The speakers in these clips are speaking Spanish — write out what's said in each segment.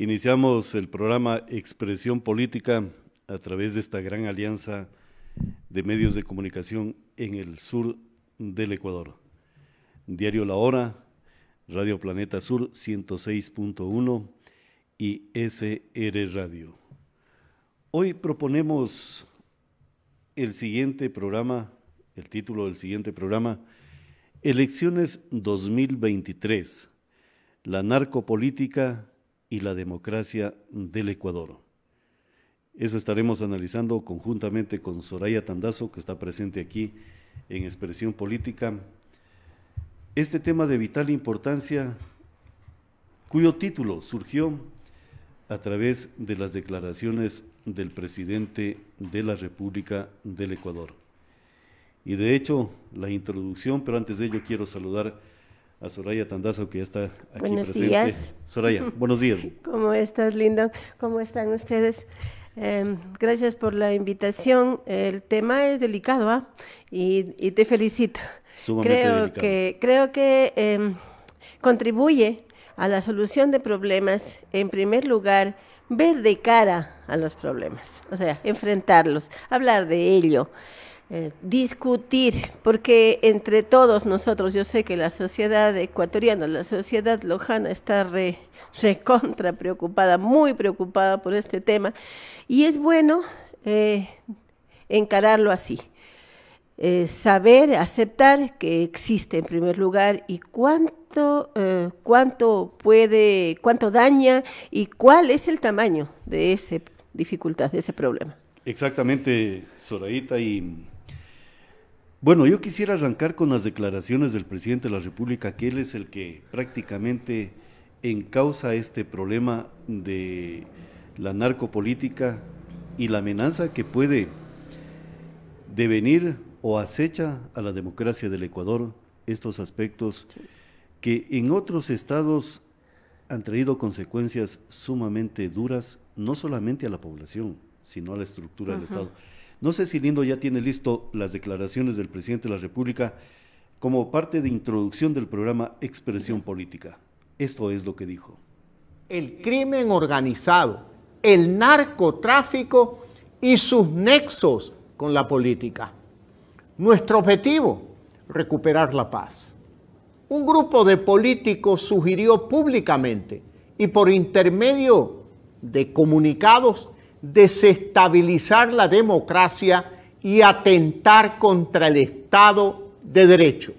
Iniciamos el programa Expresión Política a través de esta gran alianza de medios de comunicación en el sur del Ecuador. Diario La Hora, Radio Planeta Sur 106.1 y SR Radio. Hoy proponemos el siguiente programa, el título del siguiente programa, Elecciones 2023, la narcopolítica y la democracia del Ecuador. Eso estaremos analizando conjuntamente con Soraya Tandazo, que está presente aquí en Expresión Política. Este tema de vital importancia, cuyo título surgió a través de las declaraciones del presidente de la República del Ecuador. Y de hecho, la introducción, pero antes de ello quiero saludar a Soraya Tandazo, que ya está aquí buenos Días. Soraya, buenos días. ¿Cómo estás, Lindo? ¿Cómo están ustedes? Em, gracias por la invitación. El tema es delicado, ¿ah? Y, te felicito. creo que creo que em, contribuye a la solución de problemas. En primer lugar, ver de cara a los problemas, o sea, enfrentarlos, hablar de ello. Eh, discutir, porque entre todos nosotros, yo sé que la sociedad ecuatoriana, la sociedad lojana está re, recontra preocupada, muy preocupada por este tema, y es bueno eh, encararlo así. Eh, saber, aceptar que existe en primer lugar y cuánto, cuánto puede, cuánto daña y cuál es el tamaño de esa dificultad, de ese problema. Exactamente, Soraita y bueno, yo quisiera arrancar con las declaraciones del presidente de la República, que él es el que prácticamente encausa este problema de la narcopolítica y la amenaza que puede devenir o acecha a la democracia del Ecuador estos aspectos que en otros estados han traído consecuencias sumamente duras, no solamente a la población, sino a la estructura del Estado. No sé si Lindo ya tiene listo las declaraciones del presidente de la República como parte de introducción del programa Expresión Política. Esto es lo que dijo. El crimen organizado, el narcotráfico y sus nexos con la política. Nuestro objetivo, recuperar la paz. Un grupo de políticos sugirió públicamente y por intermedio de comunicados desestabilizar la democracia y atentar contra el Estado de Derecho.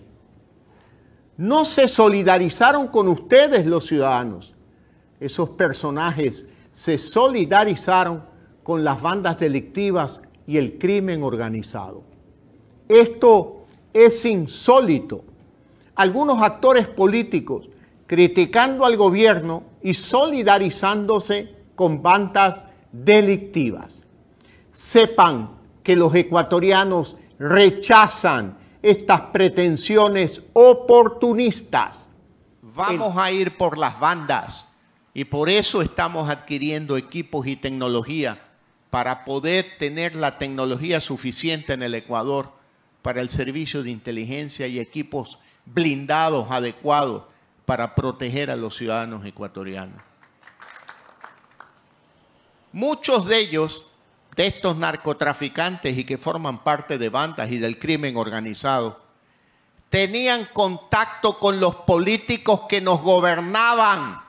No se solidarizaron con ustedes los ciudadanos. Esos personajes se solidarizaron con las bandas delictivas y el crimen organizado. Esto es insólito. Algunos actores políticos criticando al gobierno y solidarizándose con bandas delictivas. Sepan que los ecuatorianos rechazan estas pretensiones oportunistas. Vamos a ir por las bandas y por eso estamos adquiriendo equipos y tecnología para poder tener la tecnología suficiente en el Ecuador para el servicio de inteligencia y equipos blindados adecuados para proteger a los ciudadanos ecuatorianos. Muchos de ellos, de estos narcotraficantes y que forman parte de bandas y del crimen organizado, tenían contacto con los políticos que nos gobernaban.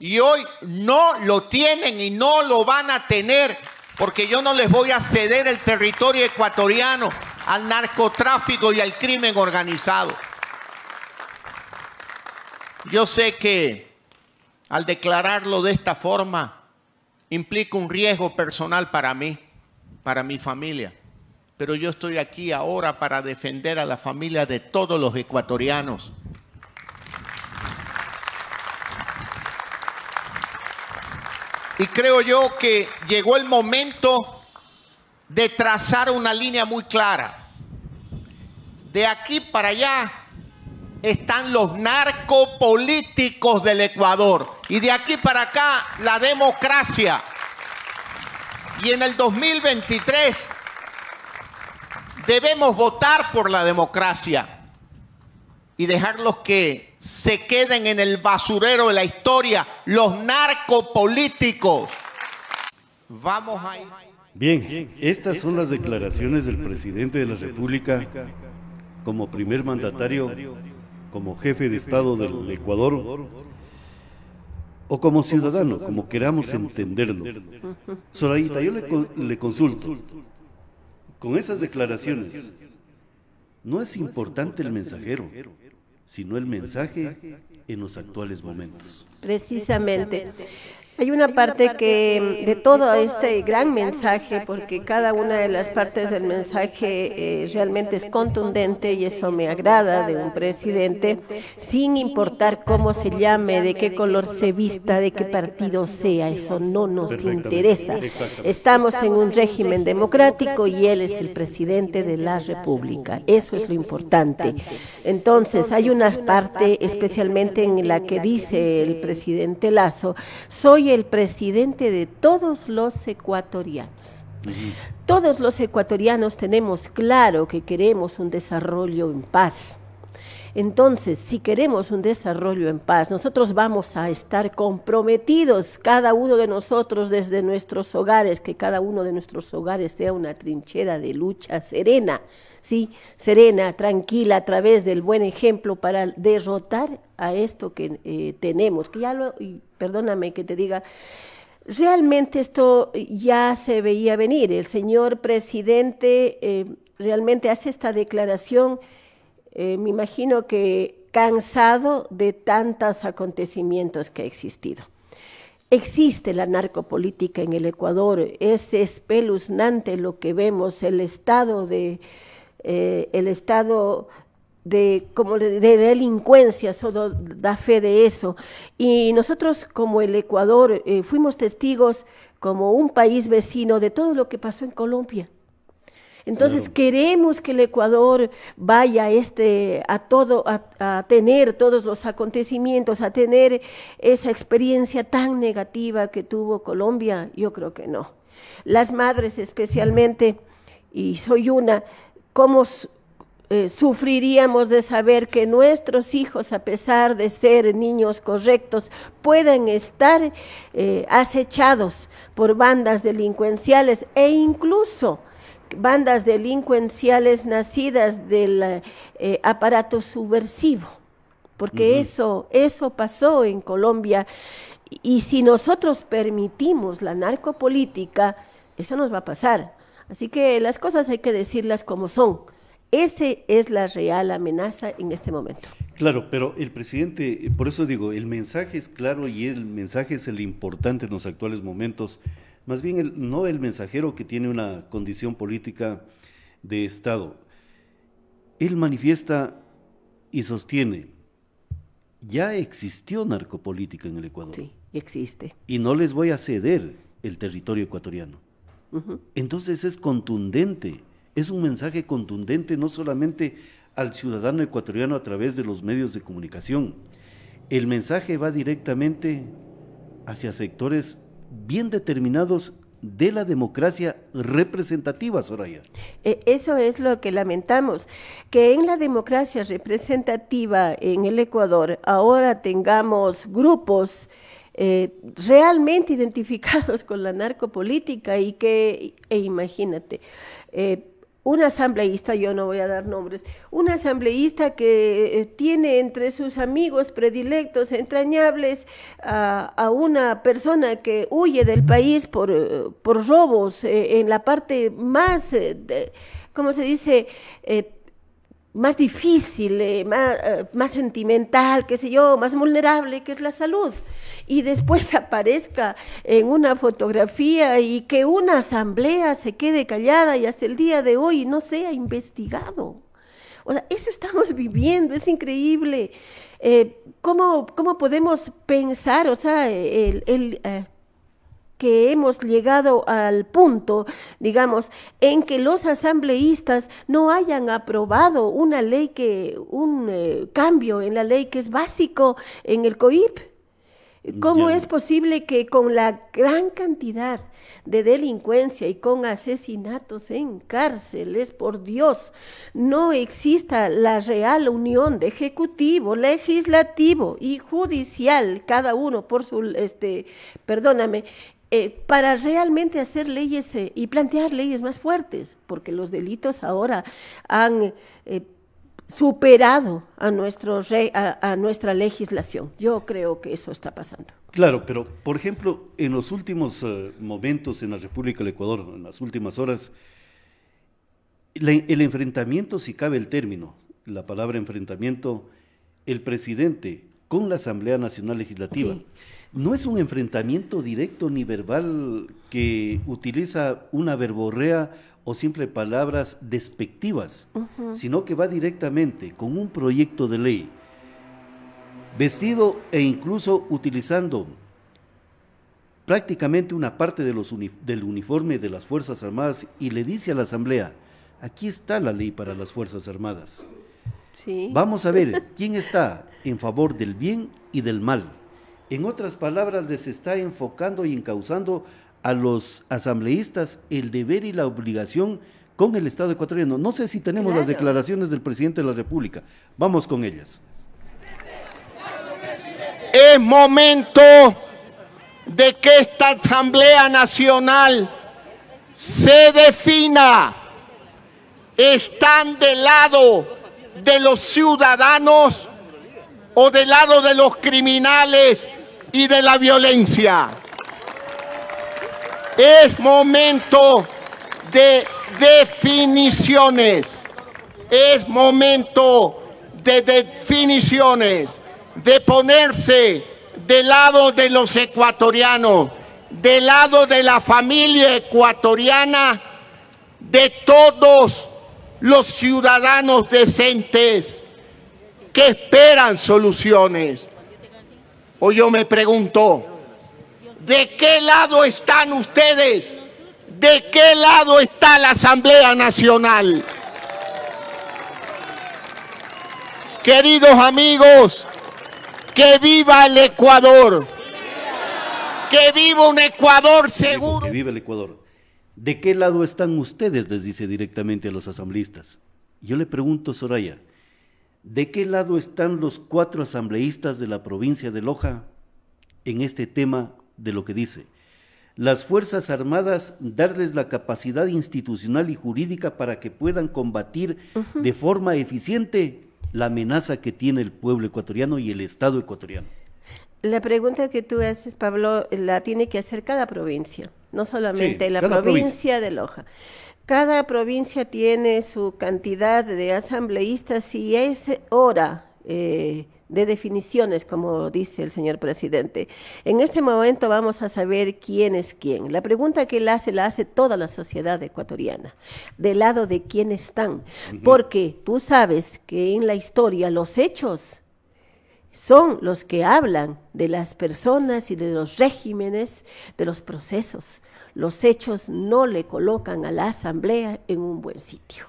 Y hoy no lo tienen y no lo van a tener porque yo no les voy a ceder el territorio ecuatoriano al narcotráfico y al crimen organizado. Yo sé que al declararlo de esta forma, implica un riesgo personal para mí, para mi familia. Pero yo estoy aquí ahora para defender a la familia de todos los ecuatorianos. Y creo yo que llegó el momento de trazar una línea muy clara. De aquí para allá están los narcopolíticos del Ecuador. Y de aquí para acá, la democracia. Y en el 2023 debemos votar por la democracia y dejarlos que se queden en el basurero de la historia, los narcopolíticos. Vamos a... Bien, estas son las declaraciones del presidente de la República como primer mandatario como jefe de Estado del Ecuador o como ciudadano, como queramos entenderlo. Sorayita, yo le, consulto, con esas declaraciones, no es importante el mensajero, sino el mensaje en los actuales momentos. Precisamente. Hay una parte que mm, de todo este, este gran mensaje, porque cada una de las partes del mensaje eh, eh, realmente es contundente y eso me agrada de un presidente, sin importar cómo se llame, de qué color se vista, de qué partido sea, eso no nos interesa. Estamos en un régimen democrático y él es el presidente de la República. Eso es lo importante. Entonces, hay una parte especialmente en la que dice el presidente Lazo, soy el el presidente de todos los ecuatorianos. Todos los ecuatorianos tenemos claro que queremos un desarrollo en paz entonces, si queremos un desarrollo en paz, nosotros vamos a estar comprometidos, cada uno de nosotros desde nuestros hogares, que cada uno de nuestros hogares sea una trinchera de lucha serena, ¿sí? Serena, tranquila, a través del buen ejemplo para derrotar a esto que eh, tenemos, que ya lo, perdóname que te diga, realmente esto ya se veía venir. El señor presidente eh, realmente hace esta declaración eh, me imagino que cansado de tantos acontecimientos que ha existido. Existe la narcopolítica en el Ecuador, es espeluznante lo que vemos, el estado de, eh, el estado de, como de, delincuencia, solo da fe de eso. Y nosotros como el Ecuador eh, fuimos testigos como un país vecino de todo lo que pasó en Colombia. Entonces queremos que el Ecuador vaya este, a, tener todos los acontecimientos, a tener esa experiencia tan negativa que tuvo Colombia. Yo creo que no. Las madres especialmente, y soy una, ¿cómo eh, sufriríamos de saber que nuestros hijos, a pesar de ser niños correctos, pueden estar eh, acechados por bandas delincuenciales e incluso bandas delincuenciales nacidas del eh, aparato subversivo, porque eso, eso pasó en Colombia. Y, si nosotros permitimos la narcopolítica, eso nos va a pasar. Así que las cosas hay que decirlas como son. Esa es la real amenaza en este momento. Claro, pero el presidente, eh, por eso digo, el mensaje es claro y el mensaje es el importante en los actuales momentos más bien no el mensajero que tiene una condición política de Estado. Él manifiesta y sostiene, ya existió narcopolítica en el Ecuador. Sí, existe. Y no les voy a ceder el territorio ecuatoriano. Entonces es contundente, es un mensaje contundente no solamente al ciudadano ecuatoriano a través de los medios de comunicación, el mensaje va directamente hacia sectores bien determinados de la democracia representativa, Soraya. E, eso es lo que lamentamos, que en la democracia representativa en el Ecuador ahora tengamos grupos eh, realmente identificados con la narcopolítica y que, e imagínate, eh, un asambleísta, yo no voy a dar nombres, un asambleísta que eh, tiene entre sus amigos predilectos, entrañables, a, una persona que huye del país por, eh, robos eh, en la parte más, ¿cómo se dice? más difícil, más, más, sentimental, qué sé yo, más vulnerable, que es la salud y después aparezca en una fotografía y que una asamblea se quede callada y hasta el día de hoy no sea investigado. O sea, eso estamos viviendo, es increíble. Eh, ¿cómo, podemos pensar, o sea, eh, que hemos llegado al punto, digamos, en que los asambleístas no hayan aprobado una ley que, un eh, cambio en la ley que es básico en el COIP? ¿Cómo es posible que con la gran cantidad de delincuencia y con asesinatos en cárceles, por Dios, no exista la real unión de ejecutivo, legislativo y judicial, cada uno por su, este, perdóname, eh, para realmente hacer leyes eh, y plantear leyes más fuertes, porque los delitos ahora han eh, superado a, nuestro a, nuestra legislación. Yo creo que eso está pasando. Claro, pero por ejemplo, en los últimos eh, momentos en la República del Ecuador, en las últimas horas, el enfrentamiento, si cabe el término, la palabra enfrentamiento, el presidente con la Asamblea Nacional Legislativa no es un enfrentamiento directo ni verbal que utiliza una verborrea o simple palabras despectivas, sino que va directamente con un proyecto de ley, vestido e incluso utilizando prácticamente una parte de los del uniforme de las Fuerzas Armadas y le dice a la Asamblea, aquí está la ley para las Fuerzas Armadas. Vamos a ver quién está en favor del bien y del mal en otras palabras, les está enfocando y encauzando a los asambleístas el deber y la obligación con el Estado ecuatoriano. No sé si tenemos las declaraciones del presidente de la República. Vamos con ellas. Es momento de que esta Asamblea Nacional se defina. ¿Están del lado de los ciudadanos o del lado de los criminales y de la violencia. Es momento de definiciones. Es momento de definiciones, de ponerse del lado de los ecuatorianos, del lado de la familia ecuatoriana, de todos los ciudadanos decentes que esperan soluciones. O yo me pregunto, ¿de qué lado están ustedes? ¿De qué lado está la Asamblea Nacional? Queridos amigos, que viva el Ecuador. Que viva un Ecuador seguro. Que viva el Ecuador. ¿De qué lado están ustedes? Les dice directamente a los asambleístas. Yo le pregunto, Soraya, ¿De qué lado están los cuatro asambleístas de la provincia de Loja en este tema de lo que dice? Las Fuerzas Armadas darles la capacidad institucional y jurídica para que puedan combatir de forma eficiente la amenaza que tiene el pueblo ecuatoriano y el Estado ecuatoriano. La pregunta que tú haces, Pablo, la tiene que hacer cada provincia no solamente la provincia, de Loja. Cada provincia tiene su cantidad de asambleístas y es hora eh, de definiciones, como dice el señor presidente. En este momento vamos a saber quién es quién. La pregunta que él hace la hace toda la sociedad ecuatoriana, del lado de quién están, porque tú sabes que en la historia los hechos son los que hablan de las personas y de los regímenes, de los procesos. Los hechos no le colocan a la asamblea en un buen sitio.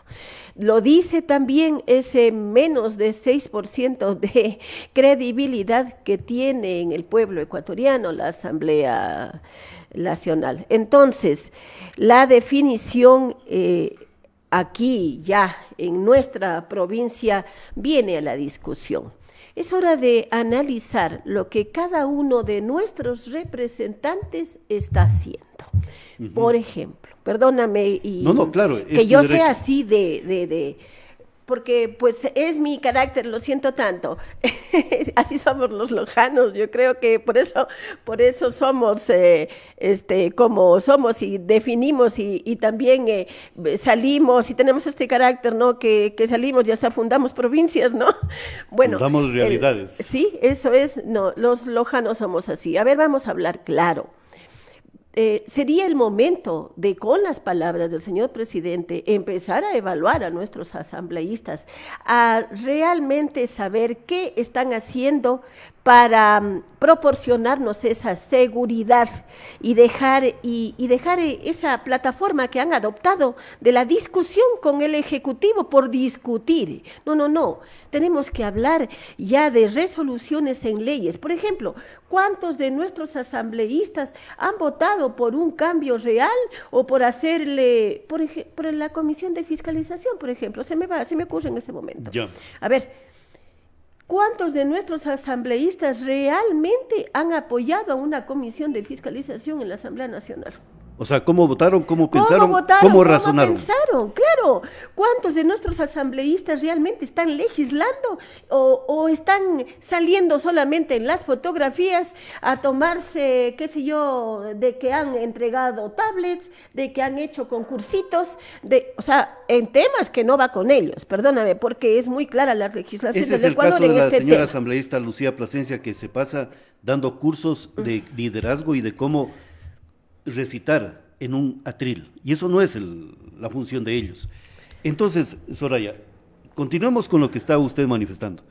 Lo dice también ese menos de 6% de credibilidad que tiene en el pueblo ecuatoriano la asamblea nacional. Entonces, la definición... Eh, aquí ya en nuestra provincia viene a la discusión. Es hora de analizar lo que cada uno de nuestros representantes está haciendo. Por ejemplo, perdóname y que yo sea así de porque pues es mi carácter, lo siento tanto. Así somos los lojanos, yo creo que por eso, por eso somos eh, este, como somos y definimos y, también eh, salimos y tenemos este carácter, ¿no? Que, salimos y hasta fundamos provincias, ¿no? Bueno. Fundamos eh, realidades. sí, eso es, no, los lojanos somos así. A ver, vamos a hablar claro. Eh, sería el momento de, con las palabras del señor presidente, empezar a evaluar a nuestros asambleístas, a realmente saber qué están haciendo para mm, proporcionarnos esa seguridad y dejar, y, dejar eh, esa plataforma que han adoptado de la discusión con el Ejecutivo por discutir. No, no, no. Tenemos que hablar ya de resoluciones en leyes. Por ejemplo, ¿cuántos de nuestros asambleístas han votado por un cambio real o por hacerle, por, por la Comisión de Fiscalización, por ejemplo? Se me va, se me ocurre en este momento. A ver ¿Cuántos de nuestros asambleístas realmente han apoyado a una comisión de fiscalización en la Asamblea Nacional? O sea, cómo votaron, cómo, pensaron, ¿Cómo cómo, cómo razonaron. pensaron, claro. ¿Cuántos de nuestros asambleístas realmente están legislando o, están saliendo solamente en las fotografías a tomarse, qué sé yo, de que han entregado tablets, de que han hecho concursitos, de, o sea, en temas que no va con ellos, perdóname, porque es muy clara la legislación Ese es el caso de la este señora asambleísta Lucía Plasencia que se pasa dando cursos de liderazgo y de cómo recitar en un atril. Y eso no es la función de ellos. Entonces, Soraya, continuemos con lo que está usted manifestando.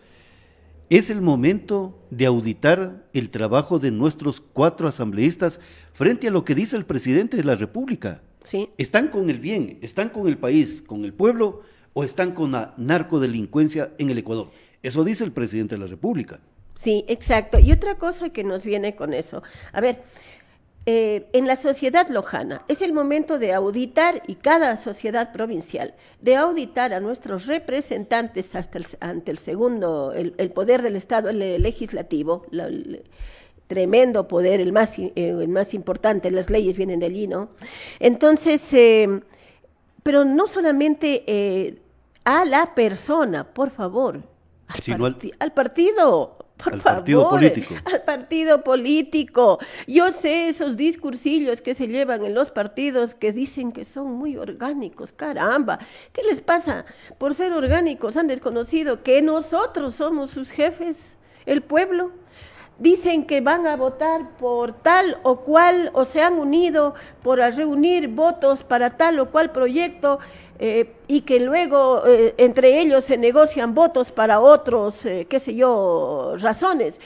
Es el momento de auditar el trabajo de nuestros cuatro asambleístas frente a lo que dice el presidente de la República. Sí. ¿Están con el bien, están con el país, con el pueblo o están con la narcodelincuencia en el Ecuador? Eso dice el presidente de la República. Sí, exacto. Y otra cosa que nos viene con eso. A ver, eh, en la sociedad lojana es el momento de auditar, y cada sociedad provincial, de auditar a nuestros representantes ante el segundo, el, poder del Estado el, legislativo, el tremendo poder, el más, eh, el más importante, las leyes vienen de allí, ¿no? Entonces, eh, pero no solamente a la persona, por favor, al pues partido, al partido político. al partido político. Yo sé esos discursillos que se llevan en los partidos que dicen que son muy orgánicos, caramba. ¿Qué les pasa? Por ser orgánicos han desconocido que nosotros somos sus jefes, el pueblo. Dicen que van a votar por tal o cual o se han unido por reunir votos para tal o cual proyecto eh, y que luego eh, entre ellos se negocian votos para otros, eh, qué sé yo, razones.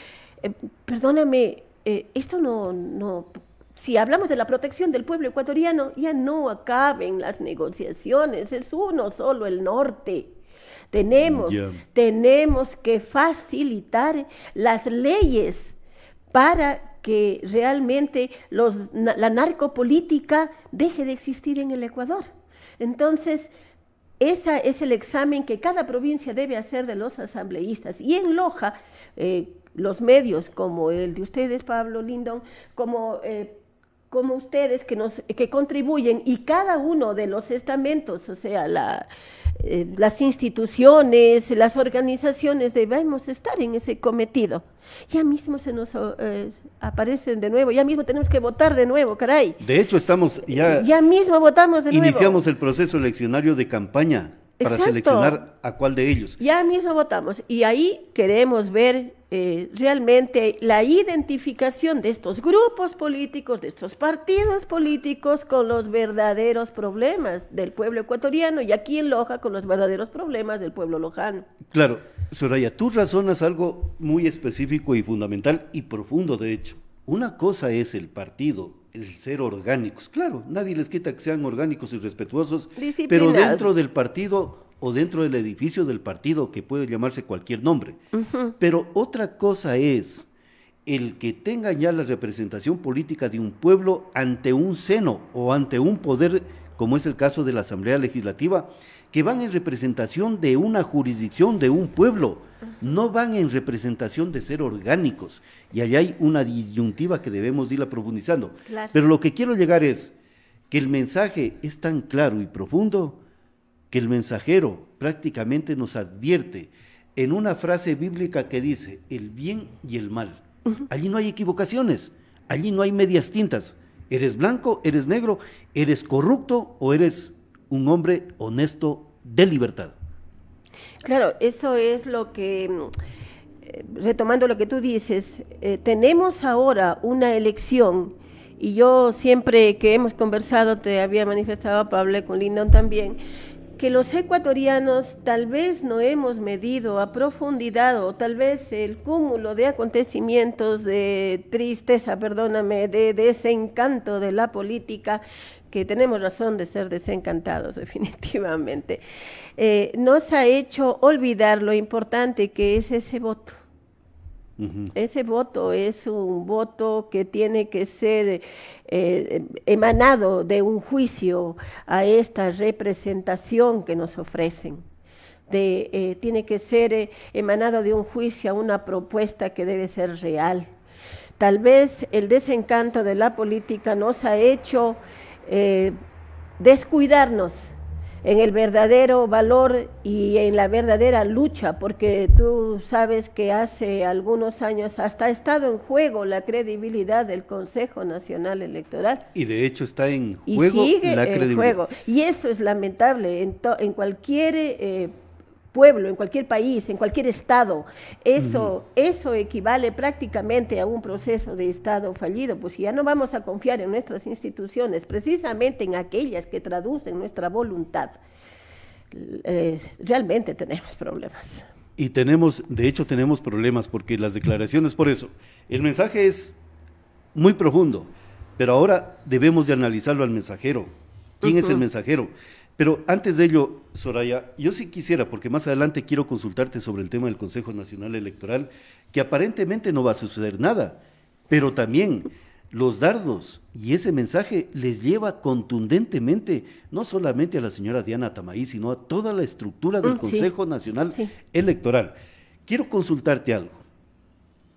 perdóname, esto no, no, si hablamos de la protección del pueblo ecuatoriano, ya no acaben las negociaciones, es uno solo el norte. Tenemos, tenemos que facilitar las leyes para que realmente los, la narcopolítica deje de existir en el Ecuador. Entonces, ese es el examen que cada provincia debe hacer de los asambleístas. Y en Loja, eh, los medios como el de ustedes, Pablo Lindon, como eh, como ustedes que, nos, que contribuyen y cada uno de los estamentos, o sea, la, eh, las instituciones, las organizaciones, debemos estar en ese cometido. Ya mismo se nos eh, aparecen de nuevo, ya mismo tenemos que votar de nuevo, caray. De hecho, estamos ya... Ya mismo votamos de nuevo. Iniciamos el proceso eleccionario de campaña para seleccionar a cuál de ellos. Ya mismo votamos y ahí queremos ver eh, realmente la identificación de estos grupos políticos, de estos partidos políticos con los verdaderos problemas del pueblo ecuatoriano y aquí en Loja con los verdaderos problemas del pueblo lojano. Claro, Soraya, tú razonas algo muy específico y fundamental y profundo de hecho. Una cosa es el partido el ser orgánicos. Claro, nadie les quita que sean orgánicos y respetuosos, pero dentro del partido o dentro del edificio del partido, que puede llamarse cualquier nombre. Pero otra cosa es el que tenga ya la representación política de un pueblo ante un seno o ante un poder, como es el caso de la Asamblea Legislativa, que van en representación de una jurisdicción, de un pueblo, no van en representación de ser orgánicos. Y allá hay una disyuntiva que debemos irla profundizando. Pero lo que quiero llegar es que el mensaje es tan claro y profundo que el mensajero prácticamente nos advierte en una frase bíblica que dice el bien y el mal. Allí no hay equivocaciones, allí no hay medias tintas. ¿Eres blanco? ¿Eres negro? ¿Eres corrupto o eres un hombre honesto de libertad. Claro, eso es lo que, mm, eh, retomando lo que tú dices, eh, tenemos ahora una elección y yo siempre que hemos conversado, te había manifestado, Pablo, con Lindon también, que los ecuatorianos tal vez no hemos medido a profundidad o tal vez el cúmulo de acontecimientos de tristeza, perdóname, de desencanto de la política, que tenemos razón de ser desencantados definitivamente, eh, nos ha hecho olvidar lo importante que es ese voto. Ese voto es un voto que tiene que ser eh, emanado de un juicio a esta representación que nos ofrecen. Eh, tiene que ser eh, emanado de un juicio a una propuesta que debe ser real. Tal vez el desencanto de la política nos ha hecho descuidarnos en el verdadero valor y en la verdadera lucha, porque tú sabes que hace algunos años hasta ha estado en juego la credibilidad del Consejo Nacional Electoral. Y de hecho está en juego y la credibilidad. juego. Y eso es lamentable en, en cualquier eh, pueblo, en cualquier país, en cualquier estado. Eso, eso equivale prácticamente a un proceso de estado fallido, pues si ya no vamos a confiar en nuestras instituciones, precisamente en aquellas que traducen nuestra voluntad. Eh, realmente tenemos problemas. Y tenemos, de hecho tenemos problemas, porque las declaraciones, por eso, el mensaje es muy profundo, pero ahora debemos de analizarlo al mensajero. ¿Quién es el mensajero? Pero antes de ello, Soraya, yo sí quisiera, porque más adelante quiero consultarte sobre el tema del Consejo Nacional Electoral, que aparentemente no va a suceder nada, pero también los dardos y ese mensaje les lleva contundentemente, no solamente a la señora Diana Tamaí, sino a toda la estructura del mm, Consejo Nacional Electoral. Quiero consultarte algo.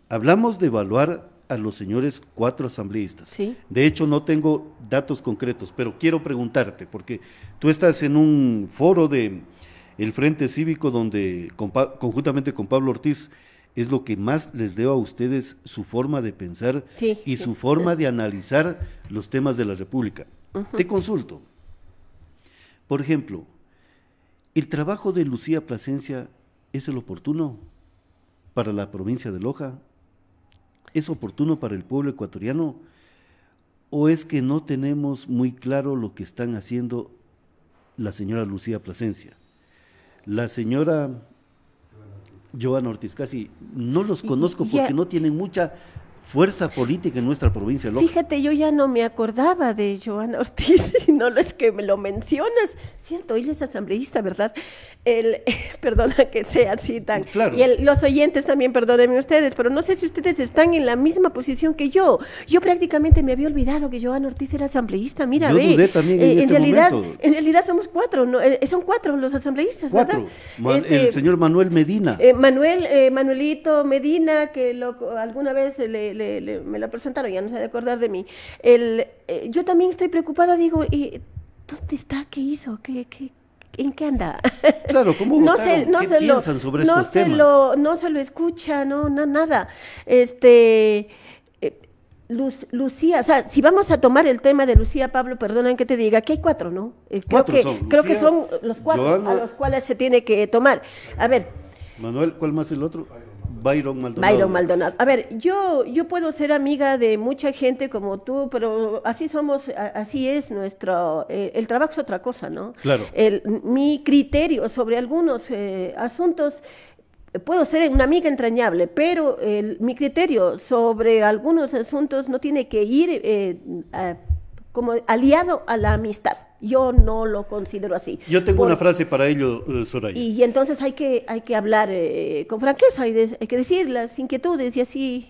Hablamos de evaluar a los señores cuatro asambleístas. De hecho, no tengo datos concretos, pero quiero preguntarte, porque tú estás en un foro de el Frente Cívico donde conjuntamente con Pablo Ortiz es lo que más les debo a ustedes su forma de pensar y su forma de analizar los temas de la República. Te consulto. Por ejemplo, ¿el trabajo de Lucía Plasencia es el oportuno para la provincia de Loja es oportuno para el pueblo ecuatoriano o es que no tenemos muy claro lo que están haciendo la señora Lucía Plasencia? La señora Joana Ortiz Casi, no los conozco porque no tienen mucha fuerza política en nuestra provincia. Fíjate, yo ya no me acordaba de Joana Ortiz, si no lo es que me lo mencionas. Cierto, Él es asambleísta, ¿verdad? El, perdona que sea así tan... Claro. Y los oyentes también, perdónenme ustedes, pero no sé si ustedes están en la misma posición que yo. Yo prácticamente me había olvidado que Joana Ortiz era asambleísta, mira, yo ve. Dudé también en, eh, este realidad, En realidad somos cuatro, eh, son cuatro los asambleístas, ¿verdad? Este, el señor Manuel Medina. Eh, Manuel, Manuelito Medina, que lo, alguna vez le me la presentaron, ya no se ha de acordar de mí. El, eh, yo también estoy preocupada, digo, ¿y dónde está? ¿Qué hizo? ¿Qué, qué, hizo qué en qué anda? Claro, ¿cómo no se, no lo, no Lo, no se lo escucha, no, nada. Este... Eh, Lucía, o sea, si vamos a tomar el tema de Lucía Pablo, perdonen que te diga, que hay cuatro, ¿no? Eh, creo, que, son, creo que son los cuatro a los cuales se tiene que tomar. A ver. Manuel, ¿cuál más el otro? Byron Maldonado. Maldonado. A ver, yo, yo puedo ser amiga de mucha gente como tú, pero así somos, así es nuestro, eh, el trabajo es otra cosa, ¿no? Claro. mi criterio sobre algunos eh, asuntos puedo ser una amiga entrañable, pero mi criterio sobre algunos asuntos no tiene que ir eh, como aliado a la amistad. Yo no lo considero así. Yo tengo una frase para ello, eh, Soraya. Y, entonces hay que, hay que hablar eh, con franqueza, hay, hay que decir las inquietudes y así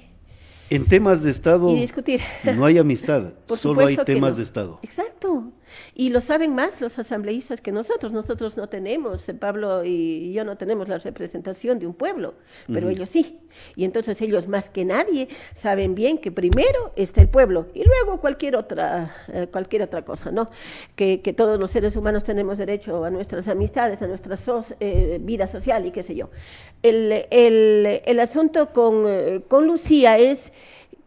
en temas de Estado y discutir. no hay amistad, solo hay temas de Estado. Exacto. Y lo saben más los asambleístas que nosotros. Nosotros no tenemos, eh, Pablo y yo no tenemos la representación de un pueblo, pero ellos sí. Y entonces ellos más que nadie saben bien que primero está el pueblo y luego cualquier otra, eh, cualquier otra cosa, ¿no? Que, todos los seres humanos tenemos derecho a nuestras amistades, a nuestra eh, vida social y qué sé yo. El, el, asunto con, con Lucía es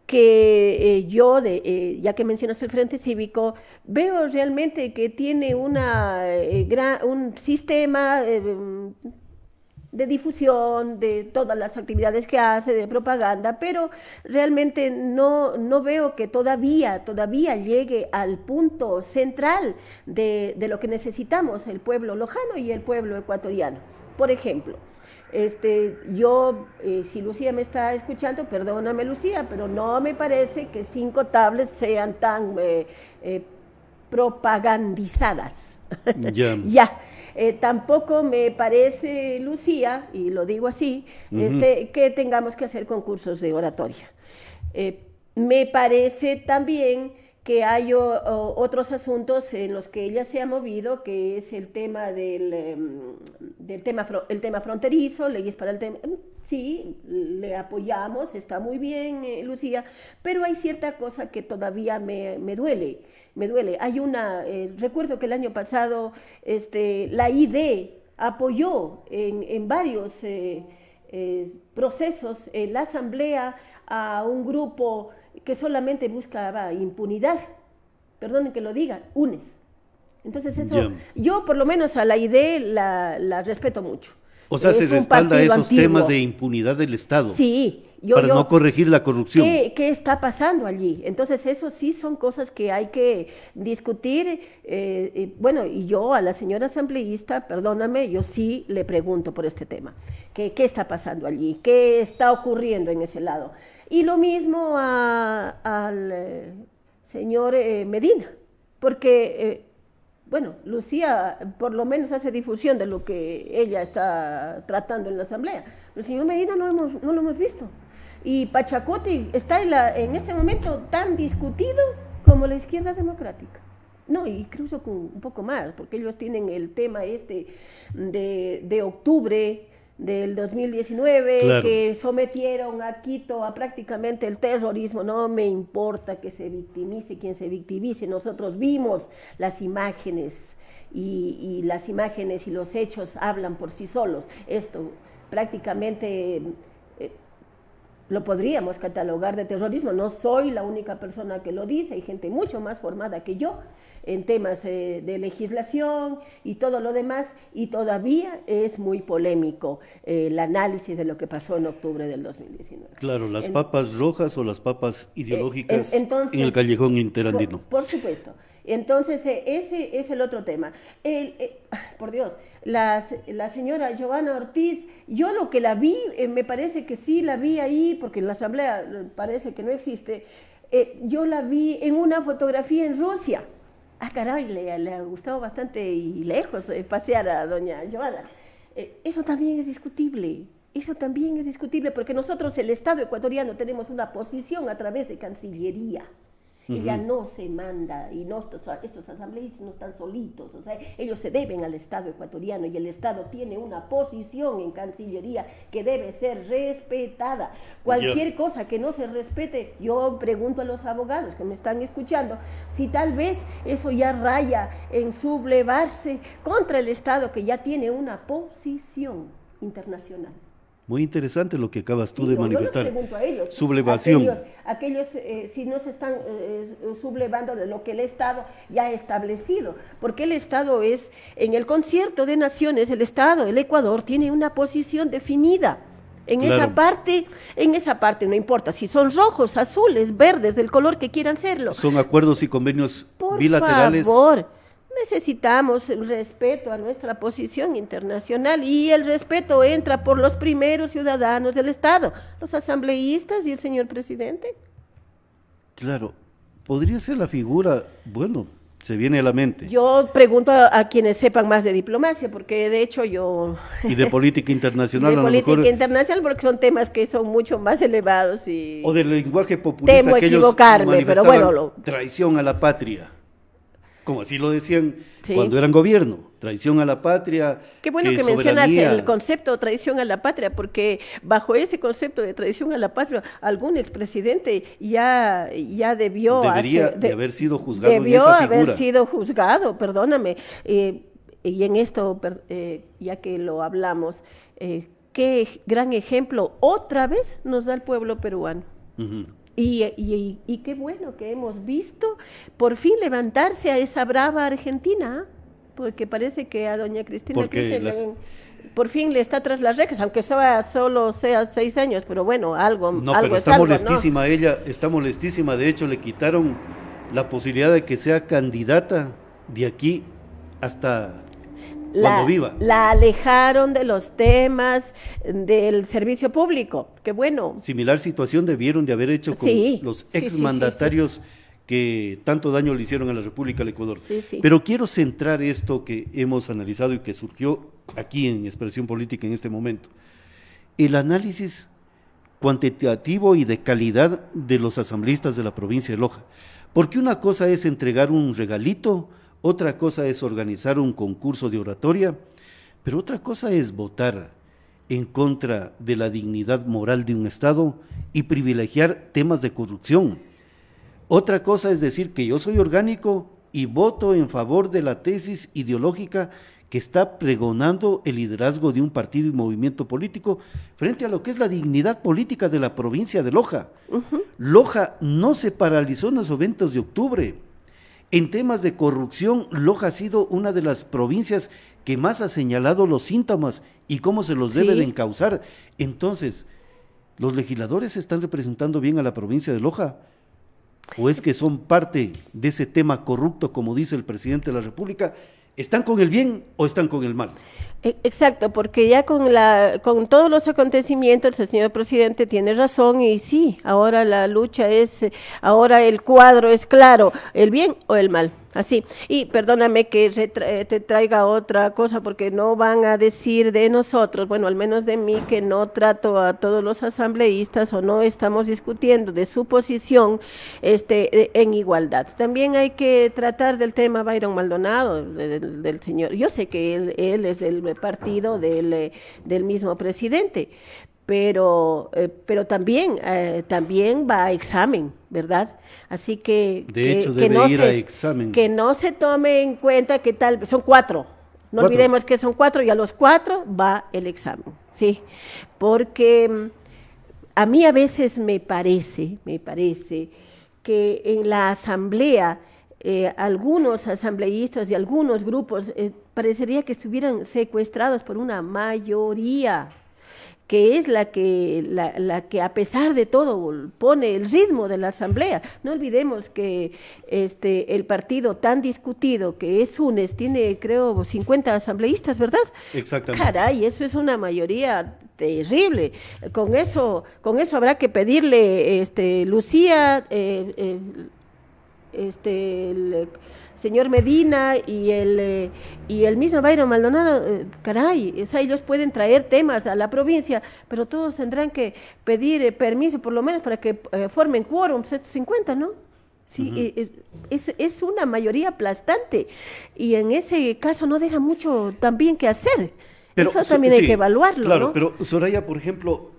que eh, yo, de, eh, ya que mencionas el Frente Cívico, veo realmente que tiene una, eh, gran, un sistema de difusión de todas las actividades que hace, de propaganda, pero realmente no, no veo que todavía, todavía llegue al punto central de, de lo que necesitamos, el pueblo lojano y el pueblo ecuatoriano. Por ejemplo, este, yo, eh, si Lucía me está escuchando, perdóname Lucía, pero no me parece que cinco tablets sean tan eh, eh, propagandizadas. ya. tampoco me parece, Lucía, y lo digo así, este, que tengamos que hacer concursos de oratoria. me parece también que hay otros asuntos en los que ella se ha movido, que es el tema del, em, del tema, el tema fronterizo, leyes para el tema, em, sí, le apoyamos, está muy bien, eh, Lucía, pero hay cierta cosa que todavía me, duele, me duele. Hay una, eh, recuerdo que el año pasado este, la ID apoyó en, en varios eh, procesos en la Asamblea a un grupo que solamente buscaba impunidad, perdonen que lo diga, UNES. Entonces eso, yo por lo menos a la idea la, respeto mucho. O sea, se respalda esos temas de impunidad del Estado. Sí, para no corregir la corrupción. ¿qué, está pasando allí? Entonces, eso sí son cosas que hay que discutir. Eh, bueno, y yo a la señora asambleísta, perdóname, yo sí le pregunto por este tema. ¿Qué, qué está pasando allí? ¿Qué está ocurriendo en ese lado? Y lo mismo al eh, señor eh, Medina, porque bueno, Lucía por lo menos hace difusión de lo que ella está tratando en la asamblea. el señor Medina no, hemos, no lo hemos visto. Y Pachacuti está en, este momento tan discutido como la izquierda democrática. No, incluso con un poco más, porque ellos tienen el tema este de, octubre del 2019, que sometieron a Quito a prácticamente el terrorismo. No me importa que se victimice quien se victimice. Nosotros vimos las imágenes y las imágenes y los hechos hablan por sí solos. Esto prácticamente lo podríamos catalogar de terrorismo. No soy la única persona que lo dice, hay gente mucho más formada que yo en temas eh, de legislación y todo lo demás, y todavía es muy polémico eh, el análisis de lo que pasó en octubre del 2019. Claro, las papas rojas o las papas ideológicas eh, en, el callejón interandino. Por, supuesto. Entonces, ese es el otro tema. El, por Dios, la, señora Giovanna Ortiz, yo lo que la vi, eh, me parece que sí la vi ahí, porque en la asamblea eh, parece que no existe, eh, yo la vi en una fotografía en Rusia. Ah, caray, le, ha gustado bastante y lejos pasear a doña Giovanna. eso también es discutible. Eso también es discutible porque nosotros, el Estado ecuatoriano, tenemos una posición a través de Cancillería ella no se manda y no, estos, asambleístas no están solitos, ellos se deben al Estado ecuatoriano y el Estado tiene una posición en Cancillería que debe ser respetada. Cualquier cosa que no se respete, yo pregunto a los abogados que me están escuchando si tal vez eso ya raya en sublevarse contra el Estado que ya tiene una posición internacional. Muy interesante lo que acabas tú de manifestar. Sublevación. Aquellos, eh, si no se están eh, sublevando de lo que el Estado ya ha establecido, porque el Estado es, en el concierto de naciones, el Estado, el Ecuador, tiene una posición definida. En esa parte, en esa parte no importa si son rojos, azules, verdes, del color que quieran serlo. Son acuerdos y convenios Por bilaterales. Favor necesitamos el respeto a nuestra posición internacional y el respeto entra por los primeros ciudadanos del Estado, los asambleístas y el señor presidente. Claro, podría ser la figura, bueno, se viene a la mente. Yo pregunto a, quienes sepan más de diplomacia, porque de hecho yo... Y de política internacional. de política internacional, porque son temas que son mucho más elevados y... O del lenguaje populista. Temo equivocarme, pero bueno. Traición a la patria como así lo decían cuando eran gobierno, traición a la patria. Qué bueno que mencionas el concepto de traición a la patria, porque bajo ese concepto de traición a la patria, algún expresidente ya, ya debió Debería de, haber sido juzgado. esa haber sido juzgado, perdóname. Eh, y en esto, eh, ya que lo hablamos, eh, qué gran ejemplo otra vez nos da el pueblo peruano. Y, y, qué bueno que hemos visto por fin levantarse a esa brava Argentina, porque parece que a doña Cristina por fin le está tras las rejas, aunque solo sea seis años, pero bueno, algo, no, algo pero está molestísima ella, está molestísima, de hecho le quitaron la posibilidad de que sea candidata de aquí hasta la, viva. la alejaron de los temas del servicio público. Qué bueno. Similar situación debieron de haber hecho con los exmandatarios que tanto daño le hicieron a la República del Ecuador. Pero quiero centrar esto que hemos analizado y que surgió aquí en Expresión Política en este momento. El análisis cuantitativo y de calidad de los asambleístas de la provincia de Loja. Porque una cosa es entregar un regalito, otra cosa es organizar un concurso de oratoria, pero otra cosa es votar en contra de la dignidad moral de un Estado y privilegiar temas de corrupción. Otra cosa es decir que yo soy orgánico y voto en favor de la tesis ideológica que está pregonando el liderazgo de un partido y movimiento político frente a lo que es la dignidad política de la provincia de Loja. Loja no se paralizó en los eventos de octubre en temas de corrupción, Loja ha sido una de las provincias que más ha señalado los síntomas y cómo se los deben debe de encauzar. Entonces, ¿los legisladores están representando bien a la provincia de Loja? ¿O es que son parte de ese tema corrupto, como dice el presidente de la República? ¿Están con el bien o están con el mal? E, exacto, porque ya con, la, con todos los acontecimientos el señor presidente tiene razón y sí, ahora la lucha es, eh, ahora el cuadro es claro, el bien o el mal. Así. Y perdóname que eh, te traiga otra cosa, porque no van a decir de nosotros, bueno, al menos de mí, que no trato a todos los asambleístas o no estamos discutiendo de su posición este, eh, en igualdad. También hay que tratar del tema Byron Maldonado, del, señor. Yo sé que él, es del partido del, eh, del mismo presidente, pero, eh, pero también, eh, también va a examen, ¿verdad? Así que, de que, hecho, no ir a examen. que no se tome en cuenta que tal, son cuatro, no olvidemos que son cuatro y a los cuatro va el examen, ¿sí? Porque mm, a mí a veces me parece, me parece que en la asamblea, eh, algunos asambleístas y algunos grupos parecería que estuvieran secuestrados por una mayoría que es la que, la, que a pesar de todo pone el ritmo de la asamblea. No olvidemos que este, el partido tan discutido que es UNES tiene creo 50 asambleístas, ¿verdad? Exactamente. Caray, eso es una mayoría terrible. Con eso, con eso habrá que pedirle, este, Lucía, eh, eh, este, señor Medina y el, eh, y el mismo Byron Maldonado, eh, caray, o sea, ellos pueden traer temas a la provincia, pero todos tendrán que pedir eh, permiso por lo menos para que formen quórum, 50, pues, ¿no? Sí, es, es, una mayoría aplastante y en ese caso no deja mucho también que hacer. Pero, Eso también hay que evaluarlo. Claro, pero Soraya, por ejemplo,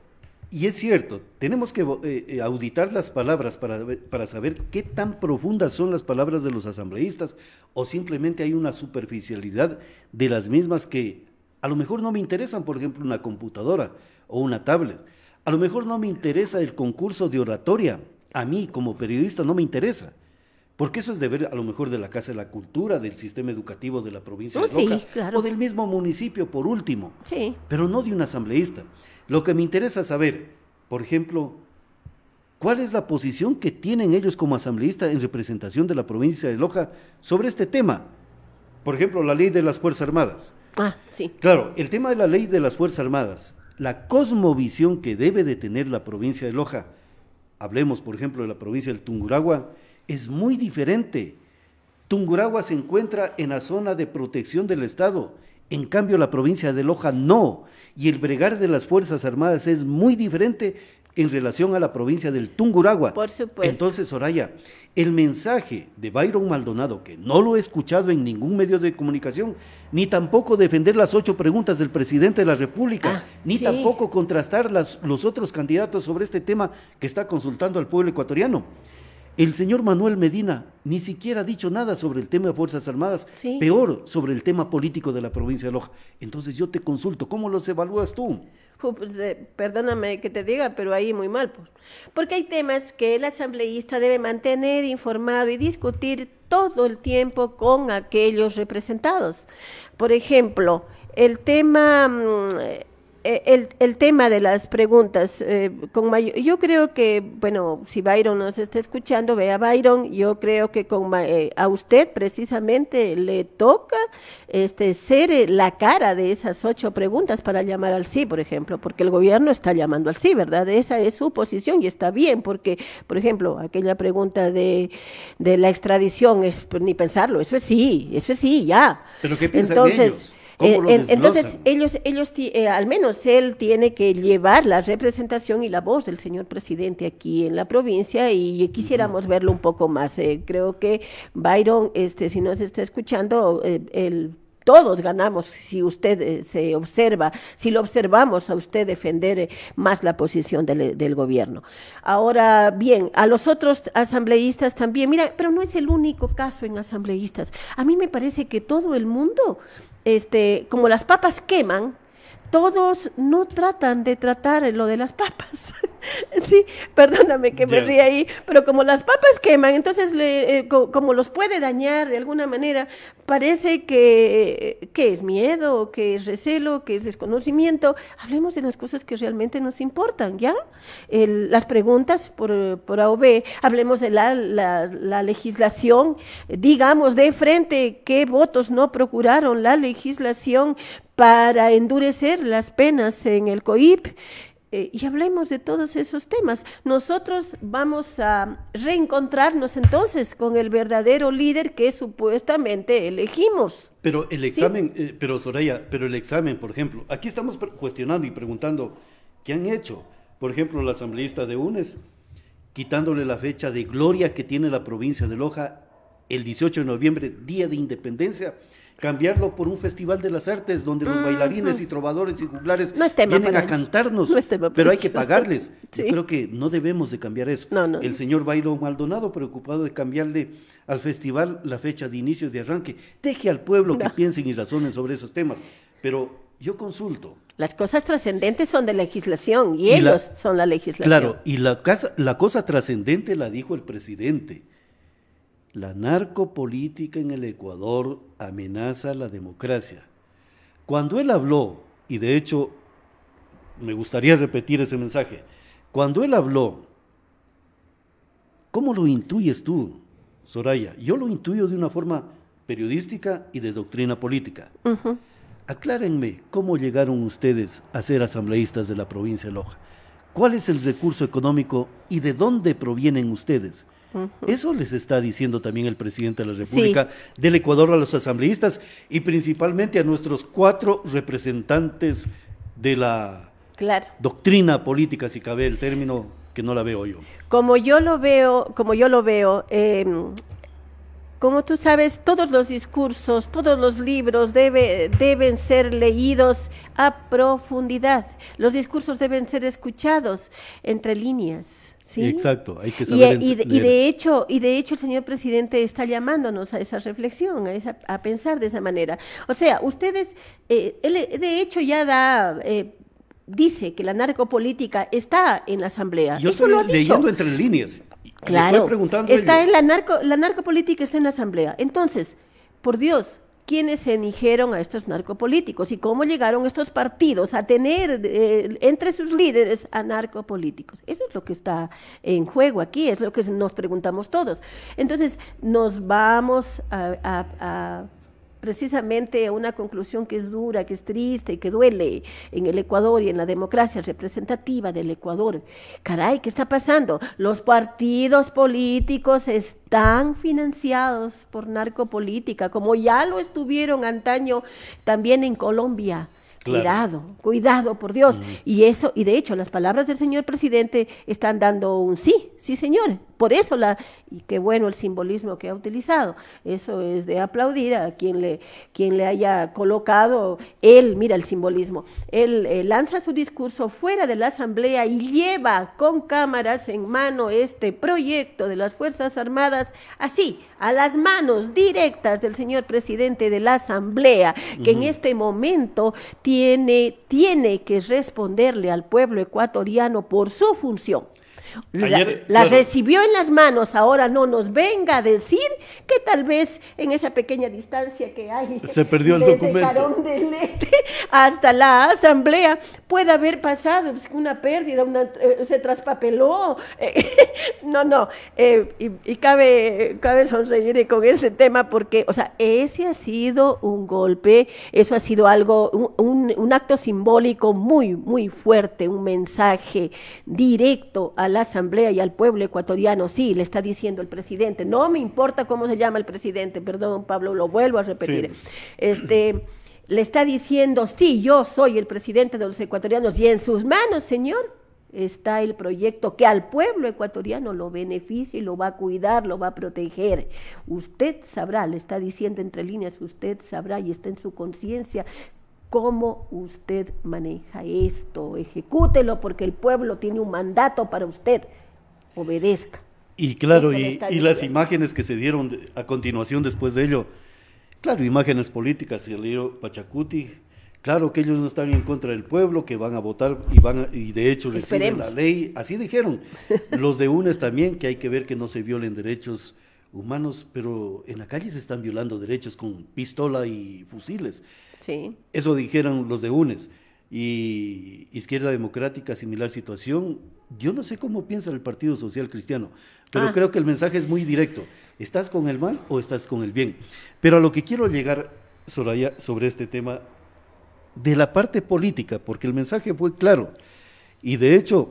y es cierto, tenemos que eh, eh, auditar las palabras para, para, saber qué tan profundas son las palabras de los asambleístas o simplemente hay una superficialidad de las mismas que a lo mejor no me interesan, por ejemplo, una computadora o una tablet. A lo mejor no me interesa el concurso de oratoria. A mí como periodista no me interesa. Porque eso es deber a lo mejor de la Casa de la Cultura, del sistema educativo de la provincia oh, de Roca o del mismo municipio por último. Sí. Pero no de un asambleísta. Lo que me interesa saber, por ejemplo, ¿cuál es la posición que tienen ellos como asambleístas en representación de la provincia de Loja sobre este tema? Por ejemplo, la ley de las Fuerzas Armadas. Ah, sí. Claro, el tema de la ley de las Fuerzas Armadas, la cosmovisión que debe de tener la provincia de Loja, hablemos por ejemplo de la provincia del Tunguragua, es muy diferente. Tunguragua se encuentra en la zona de protección del Estado, en cambio, la provincia de Loja no. Y el bregar de las Fuerzas Armadas es muy diferente en relación a la provincia del Tunguragua. Por supuesto. Entonces, Soraya, el mensaje de Byron Maldonado, que no lo he escuchado en ningún medio de comunicación, ni tampoco defender las ocho preguntas del presidente de la República, ah, ni tampoco contrastar las, los otros candidatos sobre este tema que está consultando al pueblo ecuatoriano. El señor Manuel Medina ni siquiera ha dicho nada sobre el tema de Fuerzas Armadas, peor sobre el tema político de la provincia de Loja. Entonces yo te consulto, ¿cómo los evalúas tú? Pues, eh, perdóname que te diga, pero ahí muy mal. Pues. Porque hay temas que el asambleísta debe mantener informado y discutir todo el tiempo con aquellos representados. Por ejemplo, el tema... Mm, eh, el, tema de las preguntas, eh, con yo creo que, bueno, si Byron nos está escuchando, vea Byron, yo creo que con eh, a usted precisamente le toca este ser la cara de esas ocho preguntas para llamar al sí, por ejemplo, porque el gobierno está llamando al sí, ¿verdad? Esa es su posición y está bien, porque, por ejemplo, aquella pregunta de, la extradición es pues, ni pensarlo, eso es sí, eso es sí, ya. Pero ¿qué Entonces, eh, entonces, ellos, ellos eh, al menos él tiene que llevar la representación y la voz del señor presidente aquí en la provincia y quisiéramos verlo un poco más. Eh, creo que Byron, este, si nos está escuchando, el todos ganamos si usted se observa, si lo observamos a usted defender más la posición del, del, gobierno. Ahora bien, a los otros asambleístas también, mira, pero no es el único caso en asambleístas. A mí me parece que todo el mundo este, como las papas queman, todos no tratan de tratar lo de las papas. sí, perdóname que me ahí, pero como las papas queman, entonces eh, como los puede dañar de alguna manera, parece que, es miedo, que es recelo, que es desconocimiento. Hablemos de las cosas que realmente nos importan, ¿ya? las preguntas por, por hablemos de la legislación, digamos de frente qué votos no procuraron la legislación para endurecer las penas en el COIP eh, y hablemos de todos esos temas. Nosotros vamos a reencontrarnos entonces con el verdadero líder que supuestamente elegimos. Pero el examen, eh, pero Soraya, pero el examen, por ejemplo, aquí estamos cuestionando y preguntando qué han hecho. Por ejemplo, la asambleísta de UNES, quitándole la fecha de gloria que tiene la provincia de Loja el 18 de noviembre, día de independencia cambiarlo por un festival de las artes donde los bailarines y trovadores y juglares no vienen a cantarnos, pero hay que pagarles. Yo creo que no debemos de cambiar eso. El señor Bailo Maldonado preocupado de cambiarle al festival la fecha de inicio de arranque. Deje al pueblo que piensen y razonen sobre esos temas, pero yo consulto. Las cosas trascendentes son de legislación y, ellos son la legislación. Claro, y la, la cosa trascendente la dijo el presidente la narcopolítica en el Ecuador amenaza la democracia. Cuando él habló, y de hecho me gustaría repetir ese mensaje, cuando él habló, ¿cómo lo intuyes tú, Soraya? Yo lo intuyo de una forma periodística y de doctrina política. Aclárenme, ¿cómo llegaron ustedes a ser asambleístas de la provincia de Loja? ¿Cuál es el recurso económico y de dónde provienen ustedes? Eso les está diciendo también el presidente de la República del Ecuador a los asambleístas y principalmente a nuestros cuatro representantes de la doctrina política, si cabe el término que no la veo yo. Como yo lo veo, como yo lo veo, em, como tú sabes, todos los discursos, todos los libros deben ser leídos a profundidad. Los discursos deben ser escuchados entre líneas Sí. Exacto, hay que saber. E, y, de, hecho, y de hecho el señor presidente está llamándonos a esa reflexión, a, pensar de esa manera. O sea, ustedes, eh, él de hecho ya da... Eh, dice que la narcopolítica está en la asamblea. Yo estoy leyendo entre líneas. Claro. Estoy está en la narco, la narcopolítica está en la asamblea. Entonces, por Dios, ¿Quiénes se eligieron a estos narcopolíticos y cómo llegaron estos partidos a tener eh, entre sus líderes a narcopolíticos. Eso es lo que está en juego aquí, es lo que nos preguntamos todos. Entonces, nos vamos a precisamente una conclusión que es dura, que es triste, que duele en el Ecuador y en la democracia representativa del Ecuador. Caray, ¿qué está pasando? Los partidos políticos están financiados por narcopolítica, como ya lo estuvieron antaño también en Colombia. Cuidado, cuidado, por Dios. Y eso, y de hecho, las palabras del señor presidente están dando un sí, sí, señor, por eso la, y qué bueno el simbolismo que ha utilizado. Eso es de aplaudir a quien le, quien le haya colocado, él, mira el simbolismo, él eh, lanza su discurso fuera de la asamblea y lleva con cámaras en mano este proyecto de las Fuerzas Armadas, así, a las manos directas del señor presidente de la asamblea, que en este momento tiene, tiene que responderle al pueblo ecuatoriano por su función la, recibió en las manos, ahora no nos venga a decir que tal vez en esa pequeña distancia que hay se perdió el documento. Este hasta la asamblea puede haber pasado pues, una pérdida, eh, se traspapeló. no, no, eh, y, cabe, cabe sonreír con ese tema porque, o sea, ese ha sido un golpe, eso ha sido algo, un, un acto simbólico muy, muy fuerte, un mensaje directo a la asamblea y al pueblo ecuatoriano, sí, le está diciendo el presidente, no me importa cómo se llama el presidente, perdón Pablo, lo vuelvo a repetir. Este le está diciendo, sí, yo soy el presidente de los ecuatorianos y en sus manos, señor, está el proyecto que al pueblo ecuatoriano lo beneficia y lo va a cuidar, lo va a proteger. Usted sabrá, le está diciendo entre líneas, usted sabrá y está en su conciencia cómo usted maneja esto. Ejecútelo porque el pueblo tiene un mandato para usted. Obedezca. Y claro, y, las imágenes que se dieron a continuación después de ello, claro, imágenes políticas, se dio Pachacuti, claro que ellos no están en contra del pueblo, que van a votar y van y de hecho reciben la ley, así dijeron. Los de UNES también, que hay que ver que no se violen derechos humanos, pero en la calle se están violando derechos con pistola y fusiles. Eso dijeron los de UNES. Y Izquierda Democrática, similar situación. Yo no sé cómo piensa el Partido Social Cristiano, pero ah. creo que el mensaje es muy directo. ¿Estás con el mal o estás con el bien? Pero a lo que quiero llegar, Soraya, sobre este tema de la parte política, porque el mensaje fue claro. Y de hecho,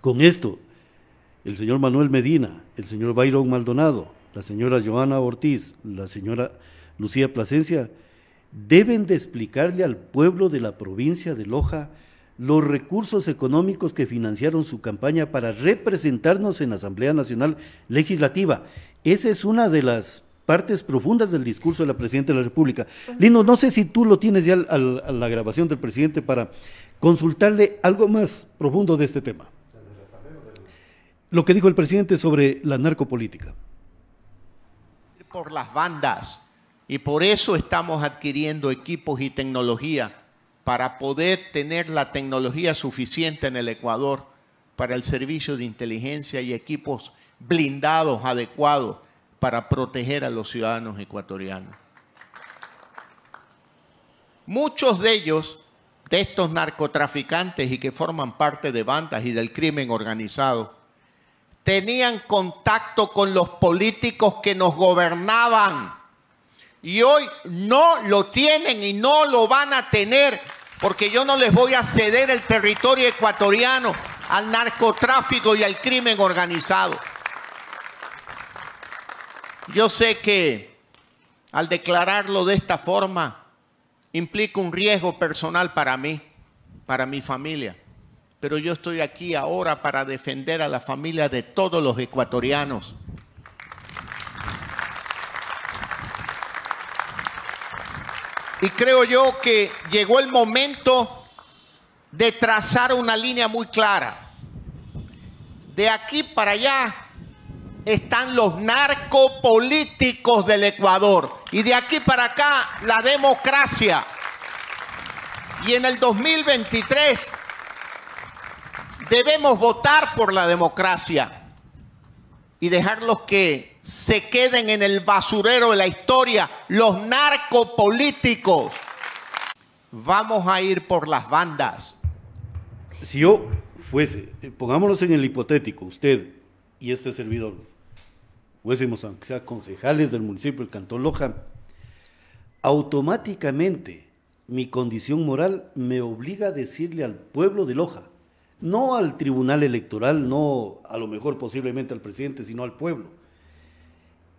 con esto, el señor Manuel Medina, el señor Byron Maldonado, la señora Joana Ortiz, la señora Lucía Plasencia, deben de explicarle al pueblo de la provincia de Loja los recursos económicos que financiaron su campaña para representarnos en la Asamblea Nacional Legislativa. Esa es una de las partes profundas del discurso de la Presidenta de la República. Lino, no sé si tú lo tienes ya a la grabación del presidente para consultarle algo más profundo de este tema. Lo que dijo el presidente sobre la narcopolítica. Por las bandas y por eso estamos adquiriendo equipos y tecnología para poder tener la tecnología suficiente en el Ecuador para el servicio de inteligencia y equipos blindados adecuados para proteger a los ciudadanos ecuatorianos. Muchos de ellos, de estos narcotraficantes y que forman parte de bandas y del crimen organizado, tenían contacto con los políticos que nos gobernaban y hoy no lo tienen y no lo van a tener porque yo no les voy a ceder el territorio ecuatoriano al narcotráfico y al crimen organizado. Yo sé que al declararlo de esta forma implica un riesgo personal para mí, para mi familia, pero yo estoy aquí ahora para defender a la familia de todos los ecuatorianos Y creo yo que llegó el momento de trazar una línea muy clara. De aquí para allá están los narcopolíticos del Ecuador. Y de aquí para acá la democracia. Y en el 2023 debemos votar por la democracia y dejarlos que se queden en el basurero de la historia, los narcopolíticos. Vamos a ir por las bandas. Si yo fuese, eh, pongámonos en el hipotético, usted y este servidor, fuésemos, aunque sea concejales del municipio del Cantón Loja, automáticamente mi condición moral me obliga a decirle al pueblo de Loja, no al tribunal electoral, no a lo mejor posiblemente al presidente, sino al pueblo.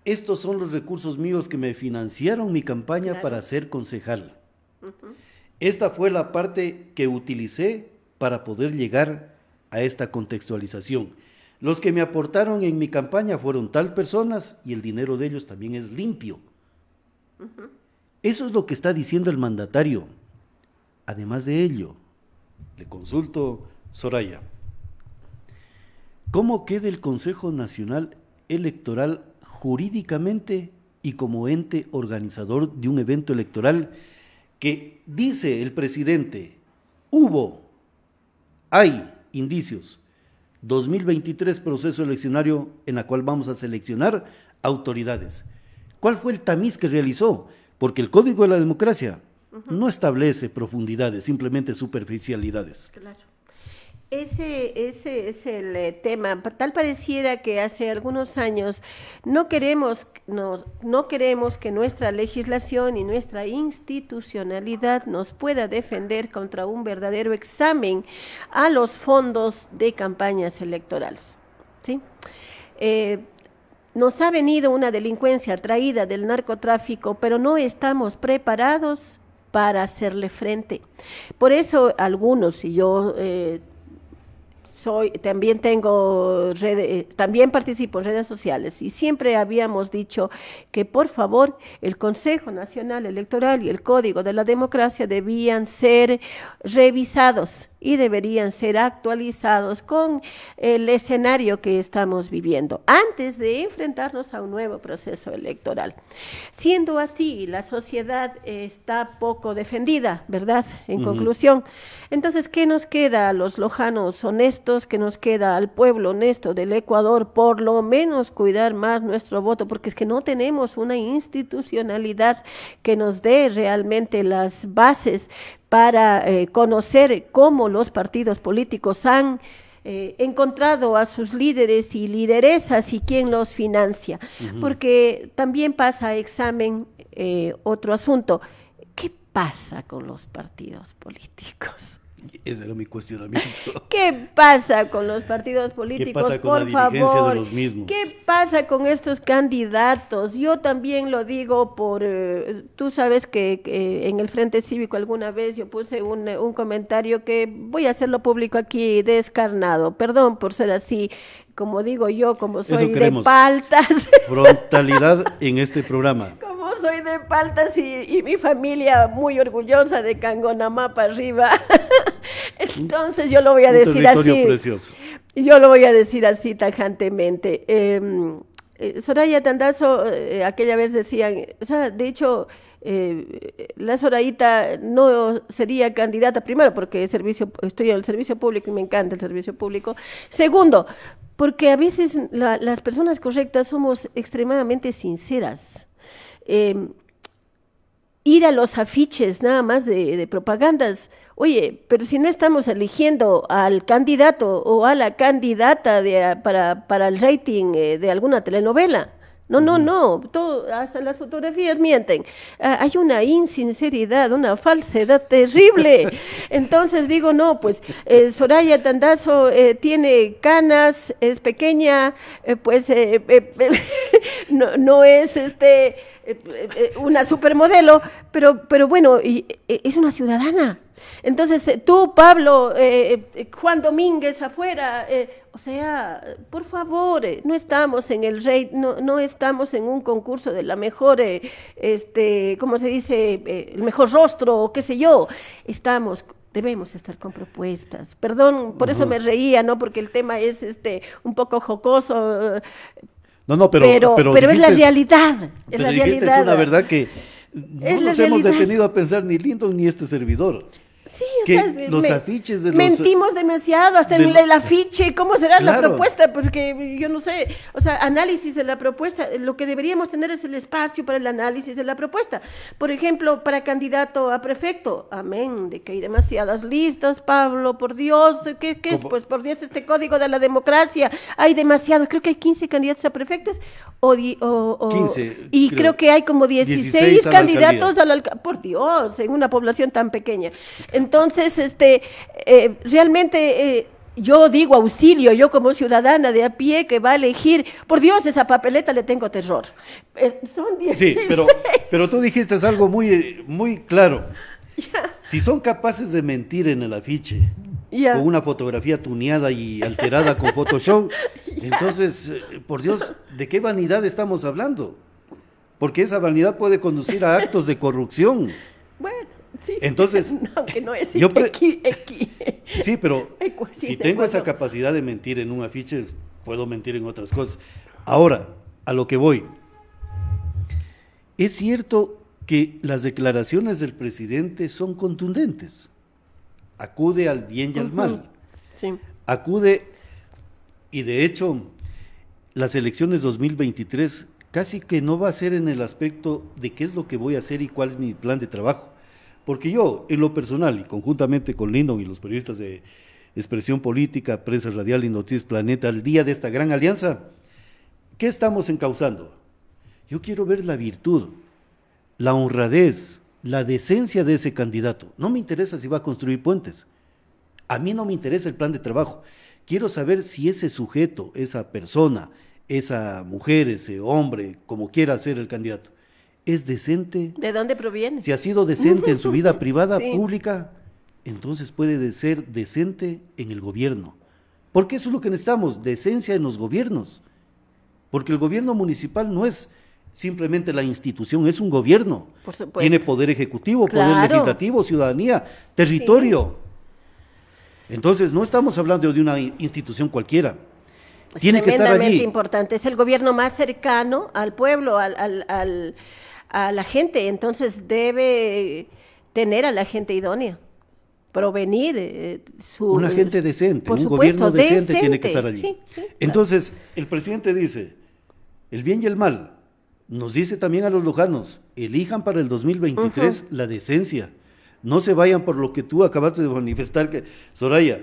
Estos son los recursos míos que me financiaron mi campaña para ser concejal. Esta fue la parte que utilicé para poder llegar a esta contextualización. Los que me aportaron en mi campaña fueron tal personas y el dinero de ellos también es limpio. Eso es lo que está diciendo el mandatario. Además de ello, le consulto Soraya, ¿cómo queda el Consejo Nacional Electoral jurídicamente y como ente organizador de un evento electoral que dice el presidente, hubo, hay indicios, 2023 proceso eleccionario en la cual vamos a seleccionar autoridades. ¿Cuál fue el tamiz que realizó? Porque el Código de la Democracia no establece profundidades, simplemente superficialidades. Claro. Ese, ese es el eh, tema. Tal pareciera que hace algunos años no queremos, no, no queremos que nuestra legislación y nuestra institucionalidad nos pueda defender contra un verdadero examen a los fondos de campañas electorales. Eh, nos ha venido una delincuencia traída del narcotráfico, pero no estamos preparados para hacerle frente. Por eso algunos, y yo eh, también tengo eh, también participo en redes sociales y siempre habíamos dicho que por favor el Consejo Nacional Electoral y el Código de la Democracia debían ser revisados y deberían ser actualizados con el escenario que estamos viviendo antes de enfrentarnos a un nuevo proceso electoral. Siendo así, la sociedad está poco defendida, ¿verdad? En conclusión. Entonces, ¿qué nos queda a los lojanos honestos? ¿Qué nos queda al pueblo honesto del Ecuador? Por lo menos cuidar más nuestro voto, porque es que no tenemos una institucionalidad que nos dé realmente las bases para eh, conocer cómo los partidos políticos han eh, encontrado a sus líderes y lideresas y quién los financia. Porque también pasa a examen eh, otro asunto. ¿Qué pasa con los partidos políticos? Ese era mi cuestionamiento. ¿Qué pasa con los partidos políticos? ¿Qué pasa con Por favor, ¿qué pasa con estos candidatos? Yo también lo digo por, eh, tú sabes que en el Frente Cívico alguna vez yo puse un, comentario que voy a hacerlo público aquí descarnado, perdón por ser así, como digo yo, como soy de paltas. Frontalidad en este programa soy de Paltas y, mi familia muy orgullosa de Cangonamapa arriba. Entonces yo lo voy a decir así. Precioso. Yo lo voy a decir así tajantemente. Em, eh, Soraya Tandazo, eh, aquella vez decían, o sea, de hecho, eh, la Sorayita no sería candidata, primero, porque servicio, estoy en el servicio público y me encanta el servicio público. Segundo, porque a veces las personas correctas somos extremadamente sinceras. Em, ir a los afiches nada más de, propagandas. Oye, pero si no estamos eligiendo al candidato o a la candidata para, el rating eh, de alguna telenovela. No, no, no, hasta las fotografías mienten. Ah, hay una insinceridad, una falsedad terrible. Entonces digo, no, pues eh, Soraya Tandazo eh, tiene canas, es pequeña, pues no, no es este... Eh, eh, eh, una supermodelo, pero, pero bueno, es una ciudadana. Entonces, tú, Pablo, Juan Domínguez afuera, o sea, por favor, no estamos en el rey, no, estamos en un concurso de la mejor, este, ¿cómo se dice? el mejor rostro, o qué sé yo. Estamos debemos estar con propuestas. Perdón, por eso me reía, ¿no? Porque el tema es este un poco jocoso, no, no, pero. Pero, es la realidad. Es la realidad. Es una verdad que no nos hemos detenido a pensar ni Lindo ni este servidor. Sí, o sea, los Mentimos demasiado, hasta en el afiche, ¿cómo será la propuesta? Porque yo no sé, o sea, análisis de la propuesta, lo que deberíamos tener es el espacio para el análisis de la propuesta. Por ejemplo, para candidato a prefecto, amén, de que hay demasiadas listas, Pablo, por Dios, ¿qué, qué es? Pues por Dios, este código de la democracia, hay demasiados, creo que hay 15 candidatos a prefectos, o, y creo, que hay como 16, candidatos a la, por Dios, en una población tan pequeña. Entonces, este, eh, realmente... Eh, yo digo auxilio, yo como ciudadana de a pie que va a elegir, por Dios, esa papeleta le tengo terror. Eh, son 16. Sí, pero, pero tú dijiste algo muy, muy claro. Si son capaces de mentir en el afiche, con una fotografía tuneada y alterada con Photoshop, entonces, por Dios, ¿de qué vanidad estamos hablando? Porque esa vanidad puede conducir a actos de corrupción. Entonces, yo Sí, pero si tengo esa capacidad de mentir en un afiche, puedo mentir en otras cosas. Ahora, a lo que voy. Es cierto que las declaraciones del presidente son contundentes. Acude al bien y al mal. Acude, y de hecho, las elecciones 2023 casi que no va a ser en el aspecto de qué es lo que voy a hacer y cuál es mi plan de trabajo. Porque yo, en lo personal, y conjuntamente con Lindon y los periodistas de Expresión Política, Prensa Radial y Noticias Planeta, al día de esta gran alianza, ¿qué estamos encauzando? Yo quiero ver la virtud, la honradez, la decencia de ese candidato. No me interesa si va a construir puentes. A mí no me interesa el plan de trabajo. Quiero saber si ese sujeto, esa persona, esa mujer, ese hombre, como quiera ser el candidato, es decente. ¿De dónde proviene? Si ha sido decente en su vida privada, pública, entonces puede ser decente en el gobierno. Porque eso es lo que necesitamos, decencia en los gobiernos. Porque el gobierno municipal no es simplemente la institución, es un gobierno. Tiene poder ejecutivo, poder legislativo, ciudadanía, territorio. Entonces no estamos hablando de una institución cualquiera. Tiene que estar allí. importante. Es el gobierno más cercano al pueblo, al a la gente, entonces debe tener a la gente idónea, provenir eh, su... Una gente decente, un gobierno decente, tiene que estar allí. entonces, el presidente dice, el bien y el mal, nos dice también a los lujanos elijan para el 2023 la decencia, no se vayan por lo que tú acabaste de manifestar, que, Soraya,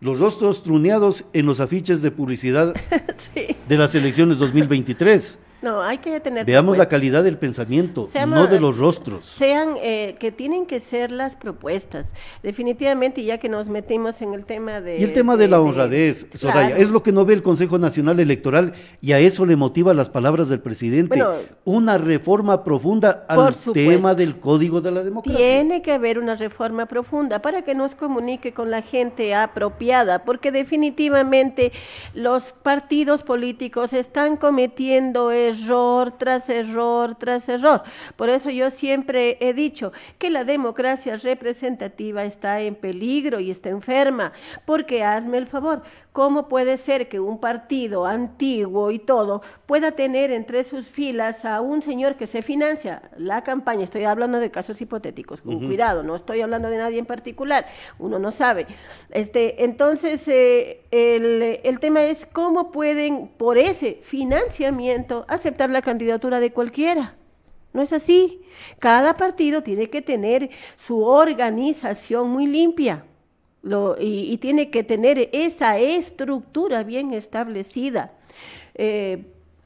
los rostros truneados en los afiches de publicidad de las elecciones 2023. No, hay que tener. Veamos la calidad del pensamiento, no de eh, los rostros. Sean eh, que tienen que ser las propuestas. Definitivamente, ya que nos metimos en el tema de. Y el tema de, la honradez, Soraya, es lo que no ve el Consejo Nacional Electoral y a eso le motiva las palabras del presidente. una reforma profunda al tema del Código de la Democracia. Tiene que haber una reforma profunda para que nos comunique con la gente apropiada, porque definitivamente los partidos políticos están cometiendo error tras error tras error. Por eso yo siempre he dicho que la democracia representativa está en peligro y está enferma, porque hazme el favor, ¿Cómo puede ser que un partido antiguo y todo pueda tener entre sus filas a un señor que se financia la campaña? Estoy hablando de casos hipotéticos, con cuidado, no estoy hablando de nadie en particular, uno no sabe. Este, entonces, eh, el tema es cómo pueden, por ese financiamiento, aceptar la candidatura de cualquiera. No es así. Cada partido tiene que tener su organización muy limpia y, tiene que tener esa estructura bien establecida. Eh,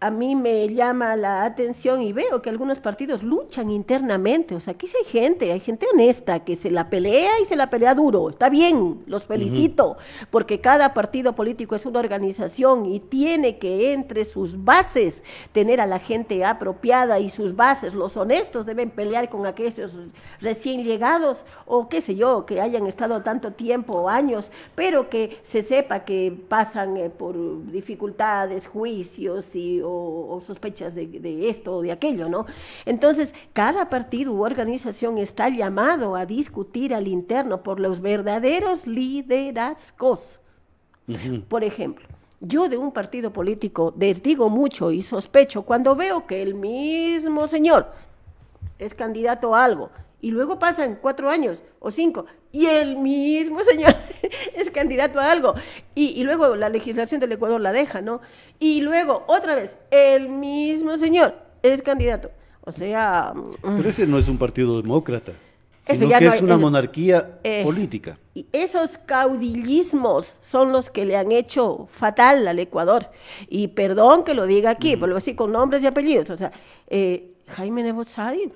a mí me llama la atención y veo que algunos partidos luchan internamente. O sea, aquí sí hay gente, hay gente honesta que se la pelea y se la pelea duro. Está bien, los felicito, porque cada partido político es una organización y tiene que entre sus bases tener a la gente apropiada y sus bases. Los honestos deben pelear con aquellos recién llegados o qué sé yo, que hayan estado tanto tiempo o años, pero que se sepa que pasan eh, por dificultades, juicios y o, sospechas de, esto o de aquello, ¿no? Entonces, cada partido u organización está llamado a discutir al interno por los verdaderos liderazgos. Por ejemplo, yo de un partido político desdigo mucho y sospecho cuando veo que el mismo señor es candidato a algo y luego pasan cuatro años o cinco y el mismo señor es candidato a algo. Y, luego la legislación del Ecuador la deja, ¿no? Y luego, otra vez, el mismo señor es candidato. O sea... Mm, pero ese no es un partido demócrata, sino que es una monarquía eh, política. Y esos caudillismos son los que le han hecho fatal al Ecuador. Y perdón que lo diga aquí, pero así con nombres y apellidos. O sea, eh, Jaime Nebozadín,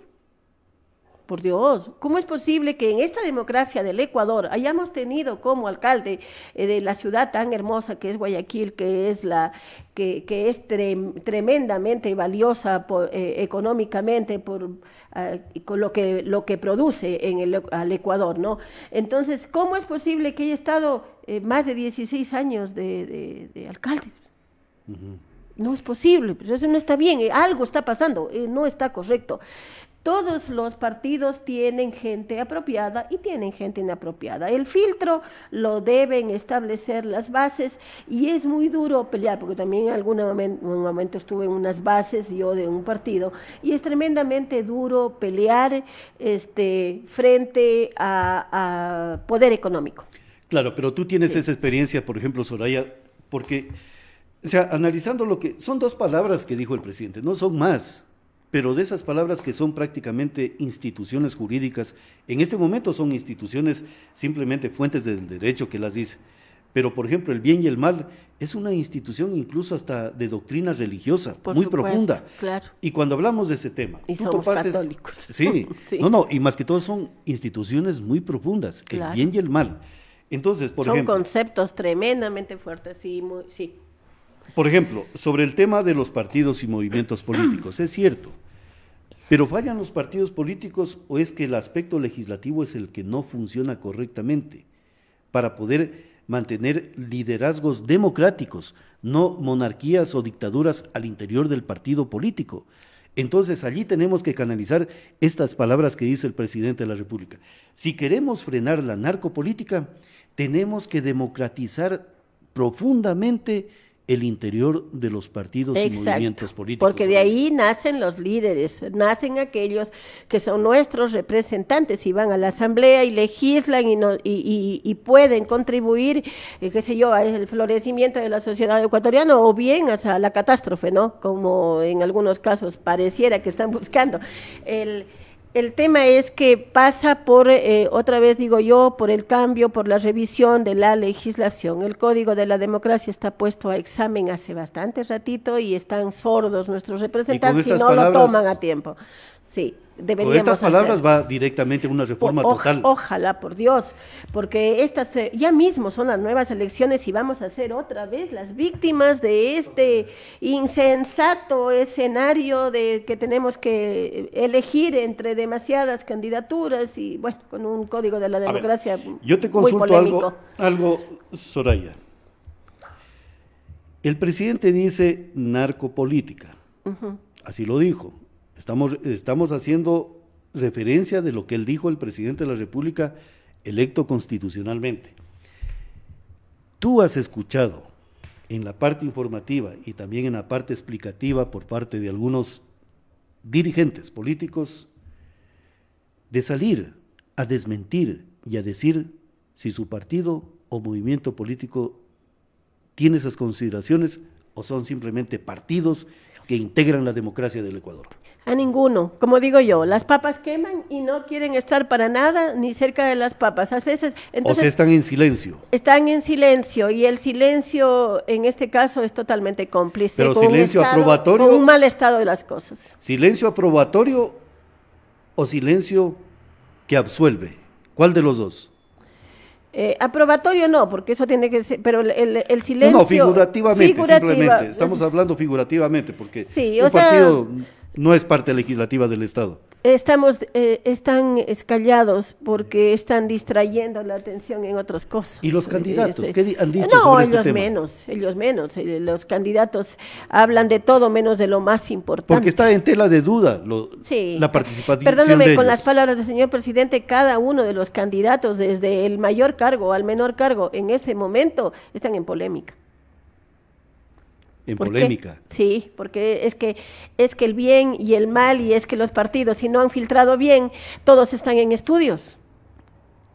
por Dios, ¿cómo es posible que en esta democracia del Ecuador hayamos tenido como alcalde eh, de la ciudad tan hermosa que es Guayaquil, que es la que, es tremendamente valiosa eh, económicamente por ah, con lo que lo que produce en el al Ecuador, ¿no? Entonces, ¿cómo es posible que haya estado eh, más de 16 años de, alcalde? No es posible, pues, eso no está bien, algo está pasando, no está correcto. Todos los partidos tienen gente apropiada y tienen gente inapropiada. El filtro lo deben establecer las bases y es muy duro pelear, porque también en algún momento, estuve en unas bases yo de un partido y es tremendamente duro pelear este, frente a, poder económico. Claro, pero tú tienes esa experiencia, por ejemplo, Soraya, porque, o sea, analizando lo que, son dos palabras que dijo el presidente, no son más pero de esas palabras que son prácticamente instituciones jurídicas, en este momento son instituciones simplemente fuentes del derecho que las dice. Pero, por ejemplo, el bien y el mal es una institución incluso hasta de doctrina religiosa, muy profunda. Claro. Y cuando hablamos de ese tema, y Sí, no, no, y más que todo son instituciones muy profundas, el bien y el mal. Entonces, por Son conceptos tremendamente fuertes, sí, muy, sí, por ejemplo, sobre el tema de los partidos y movimientos políticos, es cierto, pero fallan los partidos políticos o es que el aspecto legislativo es el que no funciona correctamente para poder mantener liderazgos democráticos, no monarquías o dictaduras al interior del partido político. Entonces allí tenemos que canalizar estas palabras que dice el presidente de la República. Si queremos frenar la narcopolítica, tenemos que democratizar profundamente el interior de los partidos y movimientos políticos. Porque de ahí nacen los líderes, nacen aquellos que son nuestros representantes y van a la asamblea y legislan y, pueden contribuir, eh, qué sé yo, al florecimiento de la sociedad ecuatoriana o bien hasta la catástrofe, ¿no? Como en algunos casos pareciera que están buscando. El, el tema es que pasa por, eh, eh, otra vez digo yo, por el cambio, por la revisión de la legislación. El Código de la Democracia está puesto a examen hace bastante ratito y están sordos nuestros representantes y, no lo toman a tiempo. Sí. Deberíamos estas palabras va directamente una reforma total. Ojalá, por Dios, porque estas eh, ya mismo son las nuevas elecciones y vamos a ser otra vez las víctimas de este insensato escenario de que tenemos que elegir entre demasiadas candidaturas y bueno, con un código de la democracia. yo te consulto algo, algo, Soraya. El presidente dice narcopolítica, así lo dijo Estamos, estamos haciendo referencia de lo que él dijo el presidente de la República electo constitucionalmente. Tú has escuchado en la parte informativa y también en la parte explicativa por parte de algunos dirigentes políticos de salir a desmentir y a decir si su partido o movimiento político tiene esas consideraciones o son simplemente partidos que integran la democracia del Ecuador. A ninguno. Como digo yo, las papas queman y no quieren estar para nada ni cerca de las papas. A veces. Entonces, o sea, están en silencio. Están en silencio y el silencio en este caso es totalmente cómplice. Pero silencio un aprobatorio. un mal estado de las cosas. ¿Silencio aprobatorio o silencio que absuelve? ¿Cuál de los dos? Eh, aprobatorio no, porque eso tiene que ser, pero el, silencio... No, figurativamente, simplemente. Estamos hablando figurativamente, porque un partido no es parte legislativa del Estado. Estamos, eh, están escallados porque están distrayendo la atención en otras cosas. ¿Y los candidatos? Eh, ¿Qué han dicho no, sobre este ellos menos, ellos menos. Eh, los candidatos hablan de todo menos de lo más importante. Porque está en tela de duda la participación Perdóname, con las palabras del señor presidente, cada uno de los candidatos, desde el mayor cargo al menor cargo, en este momento están en polémica en polémica. Sí, porque es que es que el bien y el mal y es que los partidos si no han filtrado bien, todos están en estudios.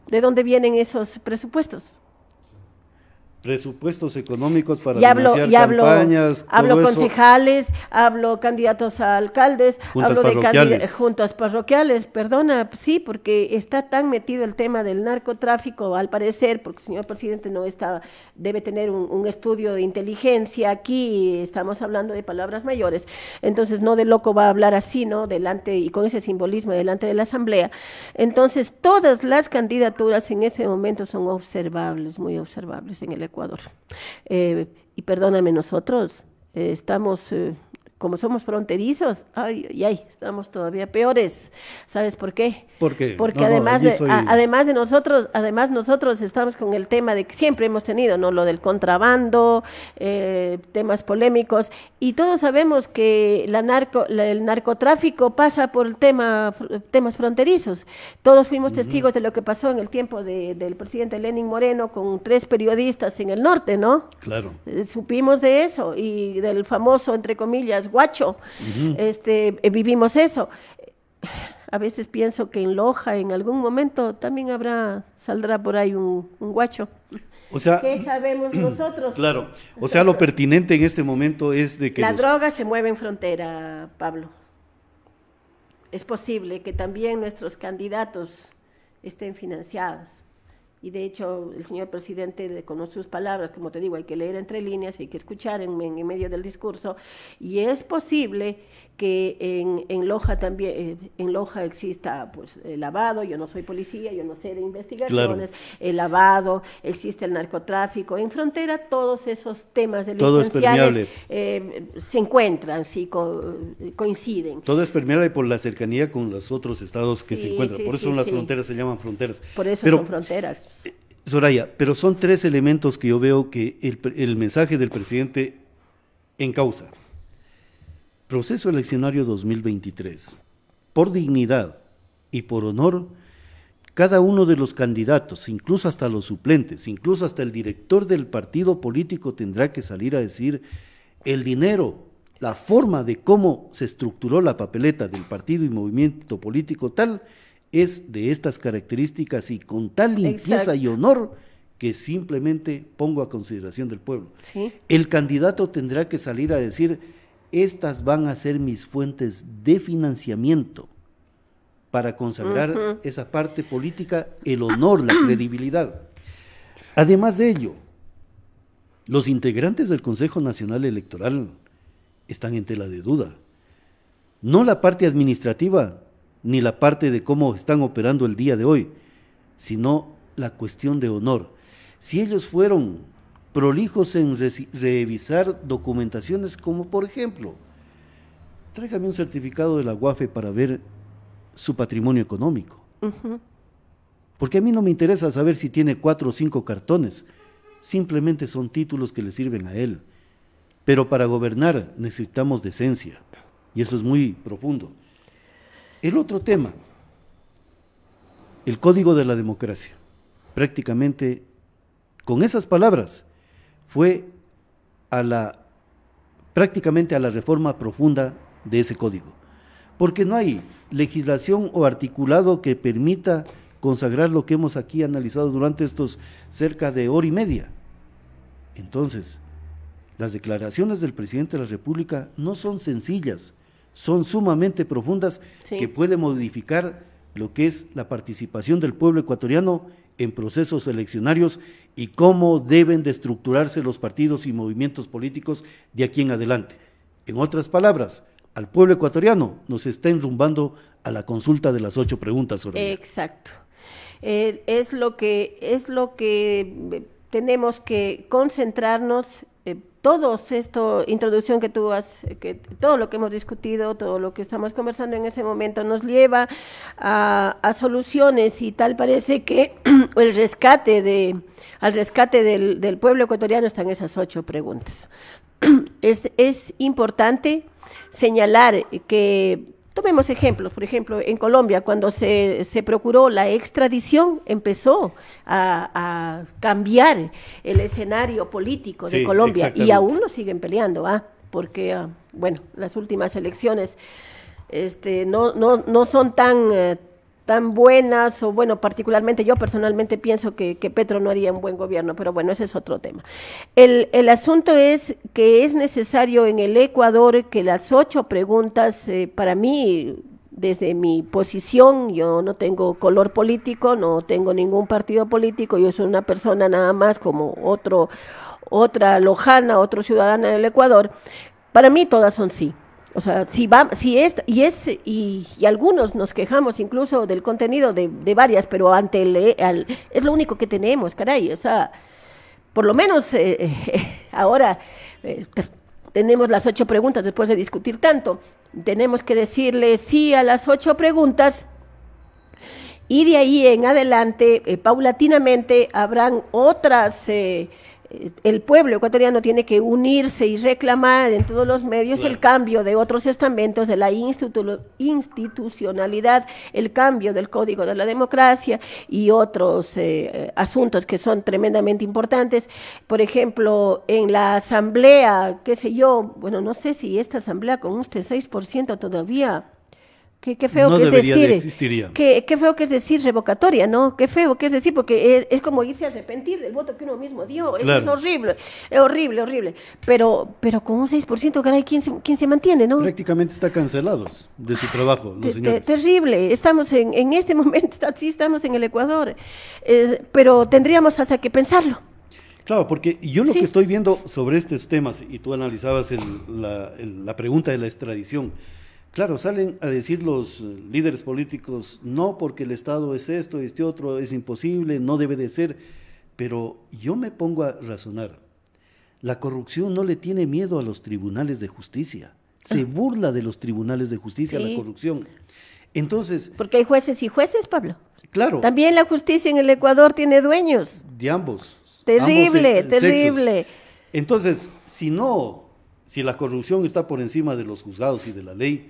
¿De dónde vienen esos presupuestos? presupuestos económicos para financiar campañas. Hablo concejales, hablo candidatos a alcaldes, hablo de juntas parroquiales, perdona, sí, porque está tan metido el tema del narcotráfico, al parecer, porque el señor presidente no está, debe tener un, estudio de inteligencia aquí, estamos hablando de palabras mayores, entonces no de loco va a hablar así, ¿no? Delante y con ese simbolismo delante de la asamblea. Entonces, todas las candidaturas en ese momento son observables, muy observables en el Ecuador. Eh, y perdóname, nosotros eh, estamos, eh, como somos fronterizos, ay, ay, ay, estamos todavía peores. ¿Sabes por qué? Porque, además, de, además de nosotros, además nosotros estamos con el tema de que siempre hemos tenido, ¿no? Lo del contrabando, eh, temas polémicos, y todos sabemos que el narcotráfico pasa por el tema, temas fronterizos. Todos fuimos testigos de lo que pasó en el tiempo del presidente Lenin Moreno con tres periodistas en el norte, ¿no? Claro. Eh, supimos de eso, y del famoso, entre comillas, guacho. este, eh, vivimos eso a veces pienso que en Loja en algún momento también habrá, saldrá por ahí un, guacho. O sea, ¿Qué sabemos nosotros? Claro, o sea, lo pertinente en este momento es de que... La droga se mueve en frontera, Pablo. Es posible que también nuestros candidatos estén financiados. Y de hecho, el señor presidente, con sus palabras, como te digo, hay que leer entre líneas, hay que escuchar en, en medio del discurso. Y es posible que en, Loja también, eh, en Loja exista pues el lavado, yo no soy policía, yo no sé de investigaciones, el lavado, existe el narcotráfico, en frontera todos esos temas delincuenciales eh, se encuentran, sí, coinciden. Todo es permeable por la cercanía con los otros estados que se encuentran, por eso son las fronteras se llaman fronteras. Por eso son fronteras. Eh, Soraya, pero son tres elementos que yo veo que el, el mensaje del presidente en causa Proceso eleccionario 2023. Por dignidad y por honor, cada uno de los candidatos, incluso hasta los suplentes, incluso hasta el director del partido político tendrá que salir a decir el dinero, la forma de cómo se estructuró la papeleta del partido y movimiento político tal es de estas características y con tal limpieza y honor que simplemente pongo a consideración del pueblo. El candidato tendrá que salir a decir estas van a ser mis fuentes de financiamiento para consagrar esa parte política, el honor, la credibilidad. Además de ello, los integrantes del Consejo Nacional Electoral están en tela de duda. No la parte administrativa ni la parte de cómo están operando el día de hoy, sino la cuestión de honor. Si ellos fueron prolijos en revisar documentaciones como por ejemplo, tráigame un certificado de la UAFE para ver su patrimonio económico. Porque a mí no me interesa saber si tiene cuatro o cinco cartones, simplemente son títulos que le sirven a él. Pero para gobernar necesitamos decencia, y eso es muy profundo. El otro tema, el código de la democracia. Prácticamente, con esas palabras, fue a la prácticamente a la reforma profunda de ese código. Porque no hay legislación o articulado que permita consagrar lo que hemos aquí analizado durante estos cerca de hora y media. Entonces, las declaraciones del presidente de la República no son sencillas, son sumamente profundas que puede modificar lo que es la participación del pueblo ecuatoriano en procesos eleccionarios y cómo deben de estructurarse los partidos y movimientos políticos de aquí en adelante. En otras palabras, al pueblo ecuatoriano nos está enrumbando a la consulta de las ocho preguntas. sobre Exacto. Eh, es lo que es lo que eh, tenemos que concentrarnos eh, todo esto, introducción que tú has, que todo lo que hemos discutido, todo lo que estamos conversando en ese momento nos lleva a, soluciones y tal parece que el rescate de, al rescate del, del pueblo ecuatoriano están esas ocho preguntas. es, es importante señalar que Tomemos ejemplos, por ejemplo, en Colombia, cuando se, procuró la extradición, empezó a, cambiar el escenario político de Colombia y aún lo siguen peleando, ¿ah? porque, ah, bueno, las últimas elecciones este, no, son tan... Eh, tan buenas, o bueno, particularmente yo personalmente pienso que, Petro no haría un buen gobierno, pero bueno, ese es otro tema. El, el asunto es que es necesario en el Ecuador que las ocho preguntas, eh, para mí, desde mi posición, yo no tengo color político, no tengo ningún partido político, yo soy una persona nada más como otro, otra lojana, otro ciudadana del Ecuador, para mí todas son sí. O sea, si va, si es, y es, y, algunos nos quejamos incluso del contenido de, varias, pero ante el, eh, es lo único que tenemos, caray. O sea, por lo menos eh, eh, ahora tenemos las ocho preguntas después de discutir tanto. Tenemos que decirle sí a las ocho preguntas. Y de ahí en adelante, paulatinamente, habrán otras el pueblo ecuatoriano tiene que unirse y reclamar en todos los medios el cambio de otros estamentos de la institucionalidad, el cambio del código de la democracia y otros eh, eh, asuntos que son tremendamente importantes. Por ejemplo, en la asamblea, qué sé yo, bueno, no sé si esta asamblea con un 6% todavía Qué, feo que es decir. qué, feo que es decir revocatoria, ¿no? Qué feo que es decir, porque es, como irse a arrepentir del voto que uno mismo dio. Es, horrible, es eh, horrible, horrible. Pero, pero con un 6%, ¿quién se, quién se mantiene, no? Prácticamente está cancelados de su trabajo, los terrible. Estamos en, este momento, sí estamos en el Ecuador. pero tendríamos hasta que pensarlo. Claro, porque yo lo que estoy viendo sobre estos temas, y tú analizabas la, la pregunta de la extradición, Claro, salen a decir los líderes políticos, no porque el Estado es esto, este otro, es imposible, no debe de ser, pero yo me pongo a razonar. La corrupción no le tiene miedo a los tribunales de justicia, se ah. burla de los tribunales de justicia la corrupción. Entonces... Porque hay jueces y jueces, Pablo. Claro. También la justicia en el Ecuador tiene dueños. De ambos. Terrible, terrible. Entonces, si no, si la corrupción está por encima de los juzgados y de la ley,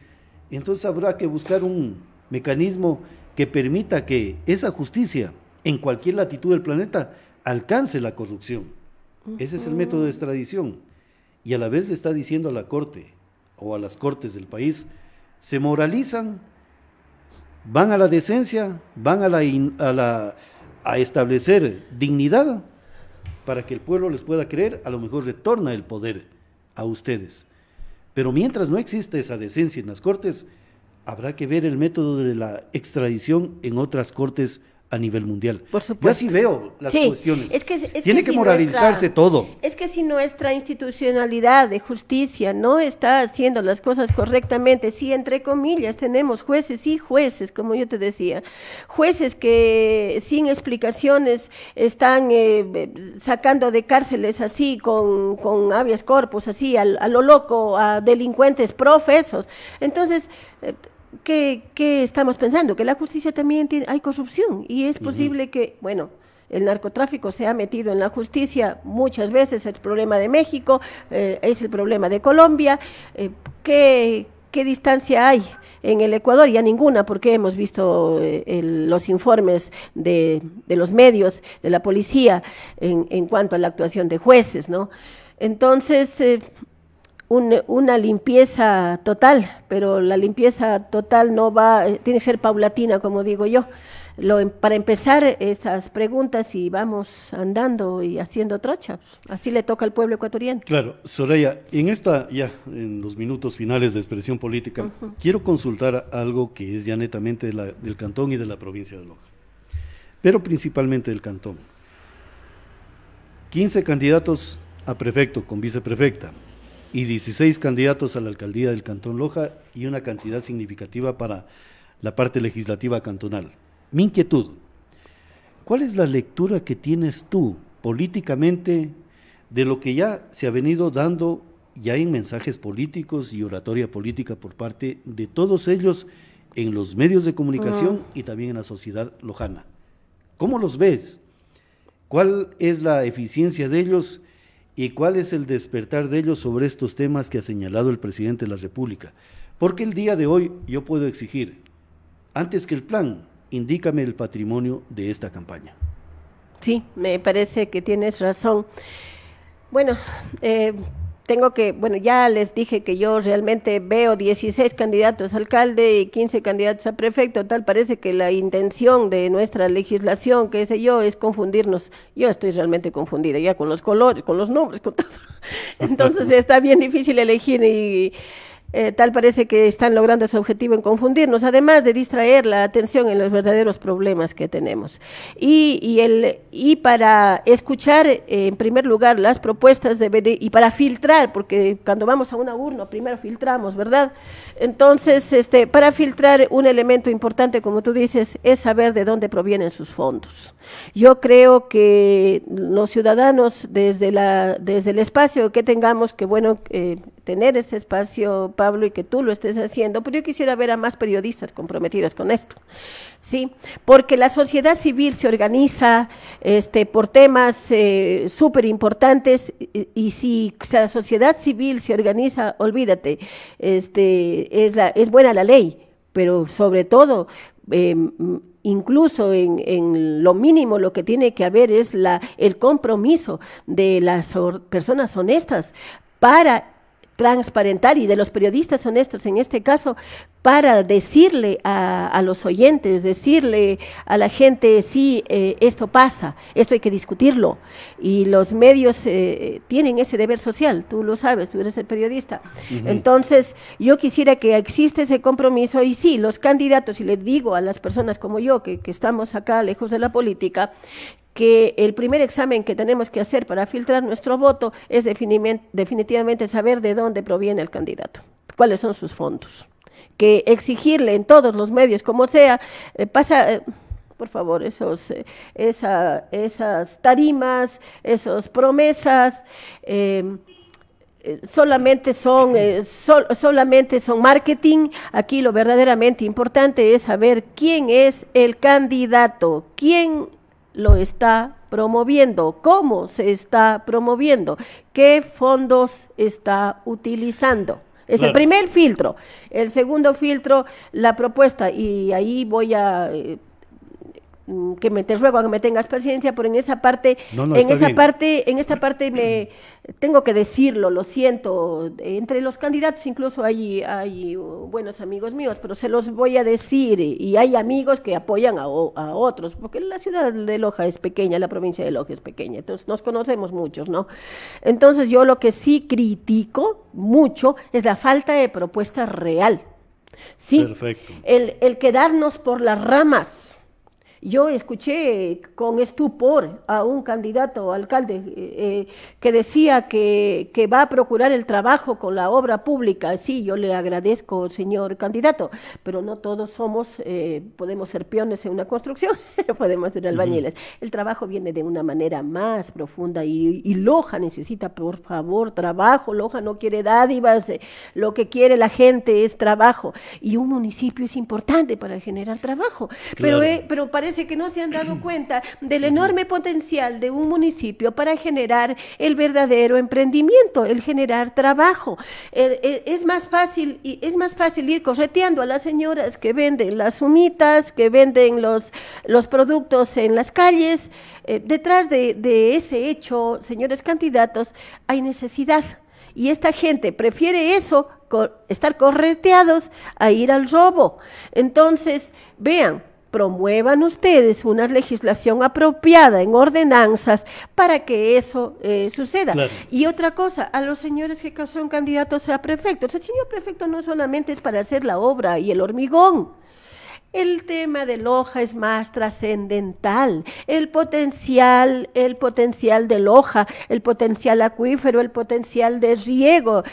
entonces habrá que buscar un mecanismo que permita que esa justicia en cualquier latitud del planeta alcance la corrupción. Ese es el método de extradición. Y a la vez le está diciendo a la corte o a las cortes del país, se moralizan, van a la decencia, van a, a, la a establecer dignidad para que el pueblo les pueda creer, a lo mejor retorna el poder a ustedes. Pero mientras no exista esa decencia en las Cortes, habrá que ver el método de la extradición en otras Cortes a nivel mundial. Por Yo así veo las cuestiones. Es que, Tiene que, moralizarse todo. Es que si nuestra institucionalidad de justicia no está haciendo las cosas correctamente, si entre comillas tenemos jueces y jueces, como yo te decía, jueces que sin explicaciones están eh, sacando de cárceles así con, con habeas corpus, así a, lo loco, a delincuentes profesos. Entonces, eh, que, estamos pensando que la justicia también tiene, hay corrupción y es posible que, bueno, el narcotráfico se ha metido en la justicia muchas veces, es el problema de México, eh, es el problema de Colombia, eh, ¿qué, distancia hay? En el Ecuador ya ninguna, porque hemos visto eh, los informes de, los medios, de la policía, en, en, cuanto a la actuación de jueces, ¿no? Entonces, una limpieza total, pero la limpieza total no va, eh, tiene que ser paulatina, como digo yo. Lo, em, para empezar esas preguntas y vamos andando y haciendo trocha. Pues, así le toca al pueblo ecuatoriano. Claro, Soraya, en esta ya, en los minutos finales de expresión política, quiero consultar algo que es ya netamente del cantón y de la provincia de Loja, pero principalmente del cantón. 15 candidatos a prefecto con viceprefecta, y 16 candidatos a la alcaldía del Cantón Loja y una cantidad significativa para la parte legislativa cantonal. Mi inquietud, ¿cuál es la lectura que tienes tú políticamente de lo que ya se ha venido dando ya en mensajes políticos y oratoria política por parte de todos ellos en los medios de comunicación y también en la sociedad lojana? ¿Cómo los ves? ¿Cuál es la eficiencia de ellos? y cuál es el despertar de ellos sobre estos temas que ha señalado el presidente de la República. Porque el día de hoy yo puedo exigir, antes que el plan, indícame el patrimonio de esta campaña. Sí, me parece que tienes razón. Bueno, eh, tengo que, bueno, ya les dije que yo realmente veo 16 candidatos a alcalde y 15 candidatos a prefecto, tal parece que la intención de nuestra legislación, qué sé yo, es confundirnos. Yo estoy realmente confundida ya con los colores, con los nombres, con todo. Entonces está bien difícil elegir y eh, tal parece que están logrando ese objetivo en confundirnos, además de distraer la atención en los verdaderos problemas que tenemos. Y, para escuchar, eh, en primer lugar, las propuestas de, y para filtrar, porque cuando vamos a un urna, primero filtramos, ¿verdad? Entonces, este, para filtrar un elemento importante, como tú dices, es saber de dónde provienen sus fondos. Yo creo que los ciudadanos, desde, la, desde el espacio que tengamos, que bueno, eh, tener este espacio, Pablo, y que tú lo estés haciendo, pero pues yo quisiera ver a más periodistas comprometidos con esto, ¿sí? Porque la sociedad civil se organiza este, por temas eh, súper importantes y, si la sociedad civil se organiza, olvídate, este, es, la, es buena la ley, pero sobre todo... Em, incluso en, en, lo mínimo lo que tiene que haber es la, el compromiso de las personas honestas para transparentar y de los periodistas honestos en este caso para decirle a, los oyentes, decirle a la gente, sí, eh, esto pasa, esto hay que discutirlo. Y los medios eh, tienen ese deber social, tú lo sabes, tú eres el periodista. Entonces, yo quisiera que exista ese compromiso y sí, los candidatos, y les digo a las personas como yo que, que estamos acá lejos de la política, que el primer examen que tenemos que hacer para filtrar nuestro voto es definitivamente saber de dónde proviene el candidato, cuáles son sus fondos. Que exigirle en todos los medios, como sea, eh, pasa... Eh, por favor, esos, eh, esas tarimas, esas promesas, em, solamente son, solamente son marketing. Aquí lo verdaderamente importante es saber quién es el candidato, quién lo está promoviendo, cómo se está promoviendo, qué fondos está utilizando. Es el primer filtro. El segundo filtro, la propuesta. Y ahí voy a eh, Mm, que me te ruego que me tengas paciencia, pero en esa parte, en esa parte, en esta parte me tengo que decirlo, lo siento. Entre los candidatos incluso hay, hay uh, buenos amigos míos, pero se los voy a decir, y hay amigos que apoyan a, a otros, porque la ciudad de Loja es pequeña, la provincia de Loja es pequeña, entonces nos conocemos muchos, ¿no? Entonces yo lo que sí critico mucho es la falta de propuesta real. Sí, El, el quedarnos por las ramas yo escuché con estupor a un candidato alcalde eh, eh, que decía que, que, va a procurar el trabajo con la obra pública. Sí, yo le agradezco, señor candidato, pero no todos somos, eh, podemos ser peones en una construcción, podemos ser albañiles. El trabajo viene de una manera más profunda y, Loja necesita, por favor, trabajo. Loja no quiere dádivas, lo que quiere la gente es trabajo. Y un municipio es importante para generar trabajo. Pero, pero parece que no se han dado cuenta del enorme potencial de un municipio para generar el verdadero emprendimiento, el generar trabajo. Eh, eh, es más fácil es más fácil ir correteando a las señoras que venden las humitas, que venden los, los productos en las calles. Eh, detrás de ese hecho, señores candidatos, hay necesidad. Y esta gente prefiere eso, estar correteados, a ir al robo. Entonces, vean, promuevan ustedes una legislación apropiada en ordenanzas para que eso eh, suceda. Y otra cosa, a los señores que son candidatos a prefectos, el señor prefecto no solamente es para hacer la obra y el hormigón, el tema de Loja es más trascendental. El potencial, el potencial de Loja, el potencial acuífero, el potencial de riego,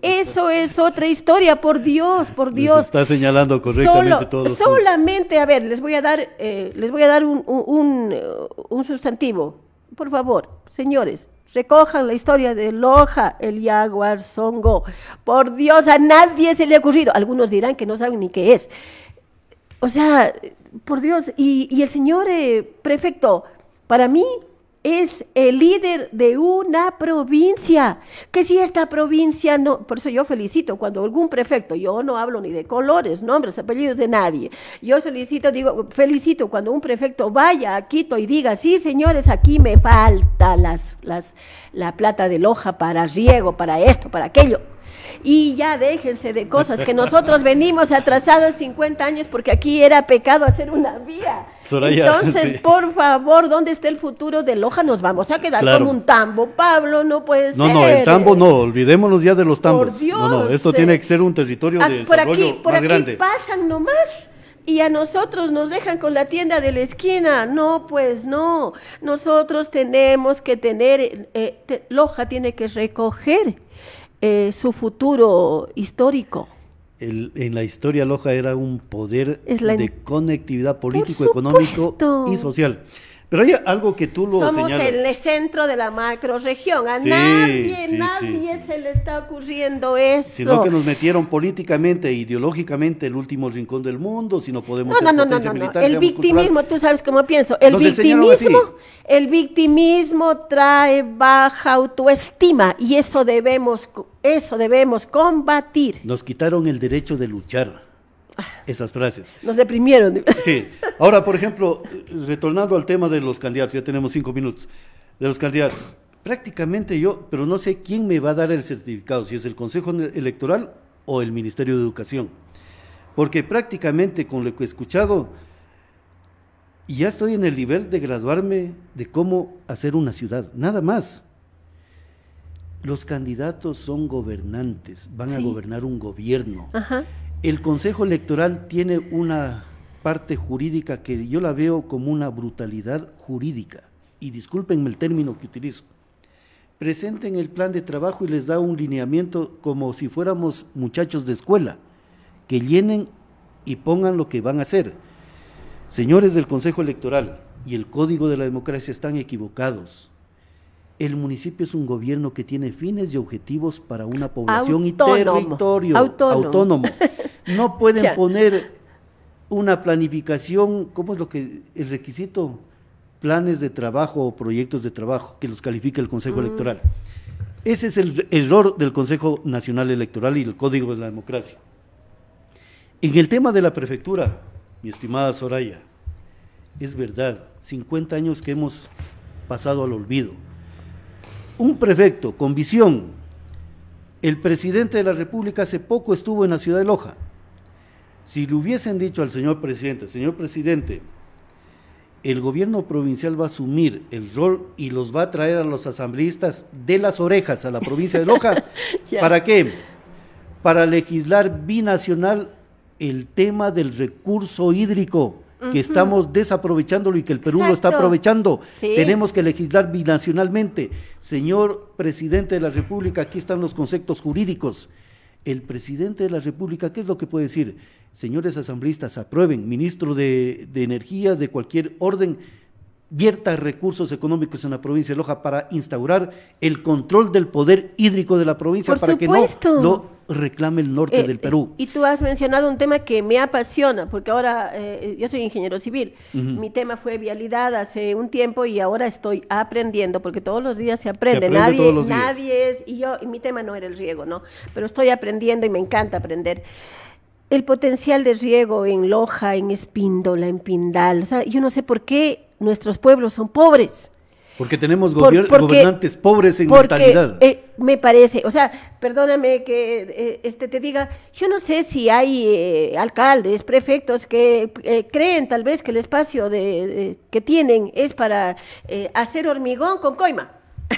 eso es otra historia, por Dios, por Dios. está señalando correctamente Solo, Solamente, a ver, les voy a dar, eh, les voy a dar eh, un, sustantivo. Por favor, señores, Recojan la historia de Loja, el Jaguar Por Dios, a nadie se le ha ocurrido. Algunos dirán que no saben ni qué es. O sea, por Dios, y, el señor eh, prefecto, para mí es el líder de una provincia, que si esta provincia no, por eso yo felicito cuando algún prefecto, yo no hablo ni de colores, nombres, apellidos de nadie, yo felicito, digo, felicito cuando un prefecto vaya a Quito y diga, sí señores, aquí me falta las, las, la plata de loja para riego, para esto, para aquello, y ya déjense de cosas, que nosotros venimos atrasados 50 años porque aquí era pecado hacer una vía. Entonces, por favor, ¿dónde está el futuro de Loja? Nos vamos a quedar con un tambo, Pablo, no puedes no, No, el tambo no, olvidémonos ya de los tambos. Por Dios, no, no, esto eh. tiene que ser un territorio ah, de desarrollo por aquí, por aquí pasan nomás y a nosotros nos dejan con la tienda de la esquina. No, pues no. Nosotros tenemos que tener, eh, eh, Loja tiene que recoger eh, su futuro histórico. en la historia Loja era un poder de conectividad político, económico y social. Pero hay algo que tú lo Somos señalas. en el centro de la macroregión. A nadie, a nadie se le está ocurriendo eso. Sino que nos metieron políticamente e ideológicamente el último rincón del mundo, si no podemos no, no, no, no, no, El victimismo, tú sabes cómo pienso. El victimismo, el victimismo trae baja autoestima y eso debemos, eso debemos combatir. Nos quitaron el derecho de luchar esas frases. Nos deprimieron. Sí. Ahora, por ejemplo, retornando al tema de los candidatos, ya tenemos cinco minutos, de los candidatos. Prácticamente yo, pero no sé quién me va a dar el certificado, si es el Consejo Electoral o el Ministerio de Educación. Porque prácticamente con lo que he escuchado, ya estoy en el nivel de graduarme de cómo hacer una ciudad, nada más. Los candidatos son gobernantes, van a gobernar un gobierno. Ajá. El Consejo Electoral tiene una parte jurídica que yo la veo como una brutalidad jurídica, y discúlpenme el término que utilizo. Presenten el plan de trabajo y les da un lineamiento como si fuéramos muchachos de escuela, que llenen y pongan lo que van a hacer. Señores del Consejo Electoral y el Código de la Democracia están equivocados. El municipio es un gobierno que tiene fines y objetivos para una población y territorio autónomo. No pueden poner una planificación, ¿cómo es lo que el requisito? Planes de trabajo o proyectos de trabajo que los califica el Consejo mm. Electoral. Ese es el error del Consejo Nacional Electoral y el Código de la Democracia. En el tema de la prefectura, mi estimada Soraya, es verdad, 50 años que hemos pasado al olvido. Un prefecto con visión, el presidente de la República hace poco estuvo en la ciudad de Loja, si le hubiesen dicho al señor presidente, señor presidente, el gobierno provincial va a asumir el rol y los va a traer a los asambleístas de las orejas a la provincia de Loja. ¿Para qué? Para legislar binacional el tema del recurso hídrico que estamos desaprovechándolo y que el Perú lo está aprovechando. Tenemos que legislar binacionalmente. Señor presidente de la República, aquí están los conceptos jurídicos. El presidente de la República, ¿qué es lo que puede decir? señores asambleístas, aprueben, ministro de, Energía de cualquier orden, vierta recursos económicos en la provincia de Loja para instaurar el control del poder hídrico de la provincia para que no reclame el norte eh, del eh, Perú. Y tú has mencionado un tema que me apasiona, porque ahora eh, yo soy ingeniero civil, mi tema fue vialidad hace un tiempo y ahora estoy aprendiendo, porque todos los días se aprende, se aprende nadie, nadie es, y yo, y mi tema no era el riego, ¿no? Pero estoy aprendiendo y me encanta aprender el potencial de riego en Loja, en Espíndola, en Pindal. O sea, yo no sé por qué nuestros pueblos son pobres. Porque tenemos gobernantes pobres en porque, eh, me parece, o sea, perdóname que eh, este te diga, yo no sé si hay eh, alcaldes, prefectos que creen tal vez que el espacio que tienen es para hacer hormigón con coima.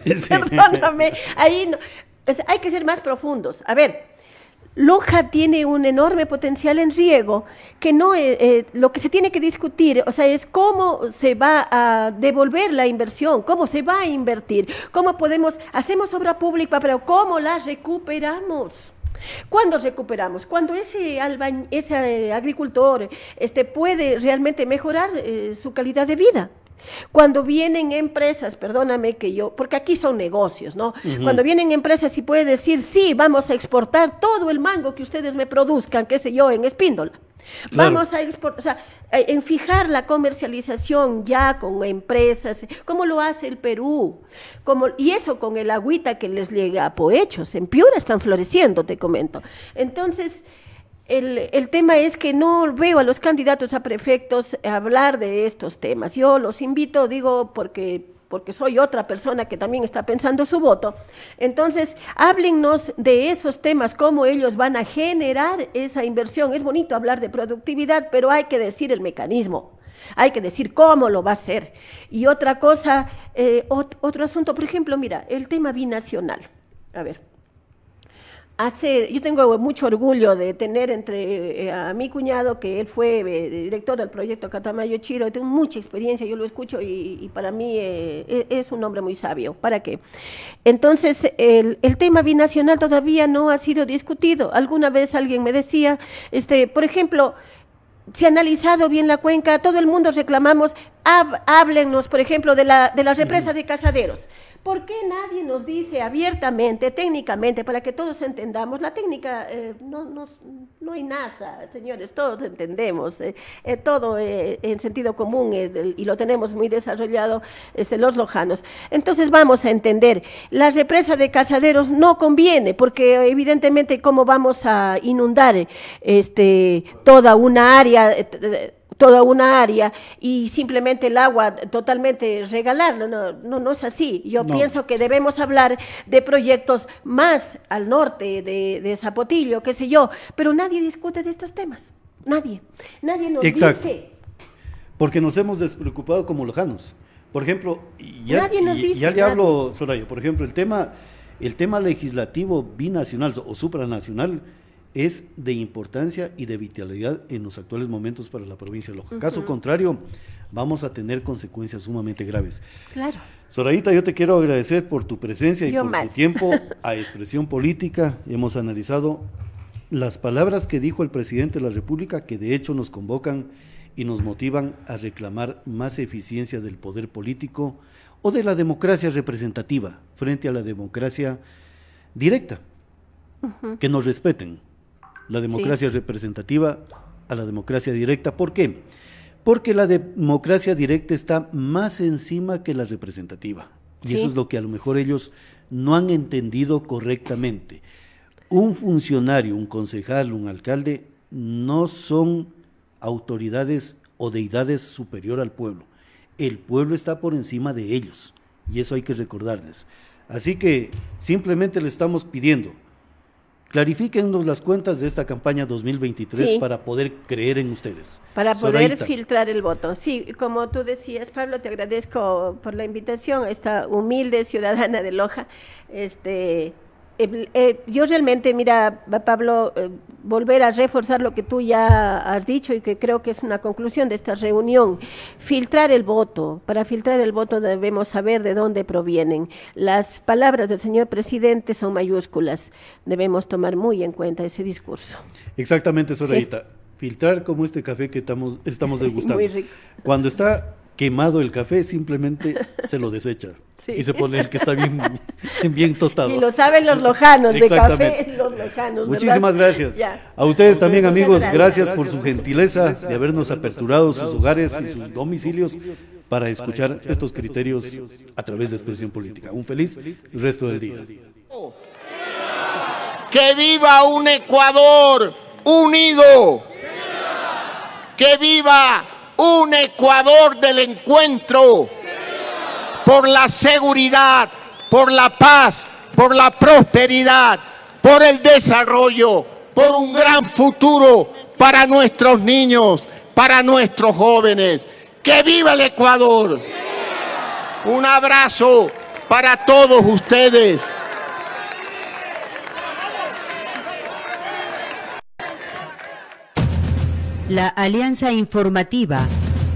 perdóname, ahí no, hay que ser más profundos. A ver, Loja tiene un enorme potencial en riego, que no eh, lo que se tiene que discutir, o sea, es cómo se va a devolver la inversión, cómo se va a invertir, cómo podemos, hacemos obra pública, pero cómo la recuperamos. ¿Cuándo recuperamos? Cuando ese, ese agricultor este, puede realmente mejorar eh, su calidad de vida. Cuando vienen empresas, perdóname que yo, porque aquí son negocios, ¿no? Cuando vienen empresas y puede decir, sí, vamos a exportar todo el mango que ustedes me produzcan, qué sé yo, en espíndola. Vamos a exportar, o sea, eh, en fijar la comercialización ya con empresas, como lo hace el Perú, como, y eso con el agüita que les llega a Poechos, en Piura están floreciendo, te comento. Entonces, el, tema es que no veo a los candidatos a prefectos hablar de estos temas. Yo los invito, digo, porque soy otra persona que también está pensando su voto. Entonces, háblennos de esos temas, cómo ellos van a generar esa inversión. Es bonito hablar de productividad, pero hay que decir el mecanismo, hay que decir cómo lo va a hacer. Y otra cosa, eh, otro asunto, por ejemplo, mira, el tema binacional. A ver, yo tengo mucho orgullo de tener entre eh, a mi cuñado, que él fue eh, director del proyecto Catamayo Chiro, tengo mucha experiencia, yo lo escucho y, para mí eh, e, es un hombre muy sabio. ¿Para qué? Entonces, el, tema binacional todavía no ha sido discutido. Alguna vez alguien me decía, este, por ejemplo, se ha analizado bien la cuenca, todo el mundo reclamamos, háblenos, por ejemplo, de la, de la represa de Casaderos. ¿Por qué nadie nos dice abiertamente, técnicamente, para que todos entendamos? La técnica, eh, no, no, hay NASA, señores, todos entendemos, eh, eh, todo en sentido común y lo tenemos muy desarrollado este, los lojanos. Entonces vamos a entender, la represa de cazaderos no conviene, porque evidentemente cómo vamos a inundar este, toda una área toda una área y simplemente el agua totalmente regalarlo. No, no, no es así. Yo pienso que debemos hablar de proyectos más al norte de, Zapotillo, qué sé yo, pero nadie discute de estos temas. Nadie. Nadie nos Exacto. dice. Porque nos hemos despreocupado como lojanos. Por ejemplo, ya, nadie le hablo, Soraya, por ejemplo, el tema, el tema legislativo binacional o supranacional es de importancia y de vitalidad en los actuales momentos para la provincia de Caso contrario, vamos a tener consecuencias sumamente graves. Claro. Soraita, yo te quiero agradecer por tu presencia y por tu tiempo a expresión política. Hemos analizado las palabras que dijo el presidente de la República, que de hecho nos convocan y nos motivan a reclamar más eficiencia del poder político o de la democracia representativa frente a la democracia directa, que nos respeten la democracia representativa a la democracia directa. ¿Por qué? Porque la democracia directa está más encima que la representativa. Y eso es lo que a lo mejor ellos no han entendido correctamente. Un funcionario, un concejal, un alcalde, no son autoridades o deidades superior al pueblo. El pueblo está por encima de ellos. Y eso hay que recordarles. Así que simplemente le estamos pidiendo Clarifíquennos las cuentas de esta campaña 2023 para poder creer en ustedes. Para poder filtrar el voto. Sí, como tú decías, Pablo, te agradezco por la invitación esta humilde ciudadana de Loja. Este, eh, eh, yo realmente, mira, Pablo, eh, volver a reforzar lo que tú ya has dicho y que creo que es una conclusión de esta reunión. Filtrar el voto. Para filtrar el voto debemos saber de dónde provienen. Las palabras del señor presidente son mayúsculas. Debemos tomar muy en cuenta ese discurso. Exactamente, Sorayita. Filtrar como este café que estamos, estamos degustando. Cuando está quemado el café, simplemente se lo desecha. Y se pone el que está bien, bien tostado. Y lo saben los lojanos de café, los lojanos. Muchísimas gracias. A ustedes también, amigos, gracias por su gentileza de habernos aperturado sus hogares y sus domicilios para escuchar estos criterios a través de expresión política. Un feliz resto del día. ¡Que viva un Ecuador unido! ¡Que viva! un Ecuador del encuentro por la seguridad, por la paz, por la prosperidad, por el desarrollo, por un gran futuro para nuestros niños, para nuestros jóvenes. ¡Que viva el Ecuador! Un abrazo para todos ustedes. La Alianza Informativa,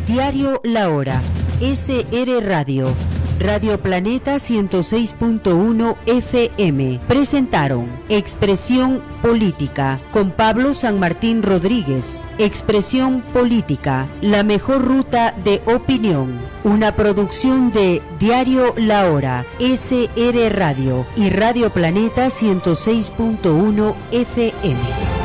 Diario La Hora, SR Radio, Radio Planeta 106.1 FM presentaron Expresión Política con Pablo San Martín Rodríguez. Expresión Política, la mejor ruta de opinión. Una producción de Diario La Hora, SR Radio y Radio Planeta 106.1 FM.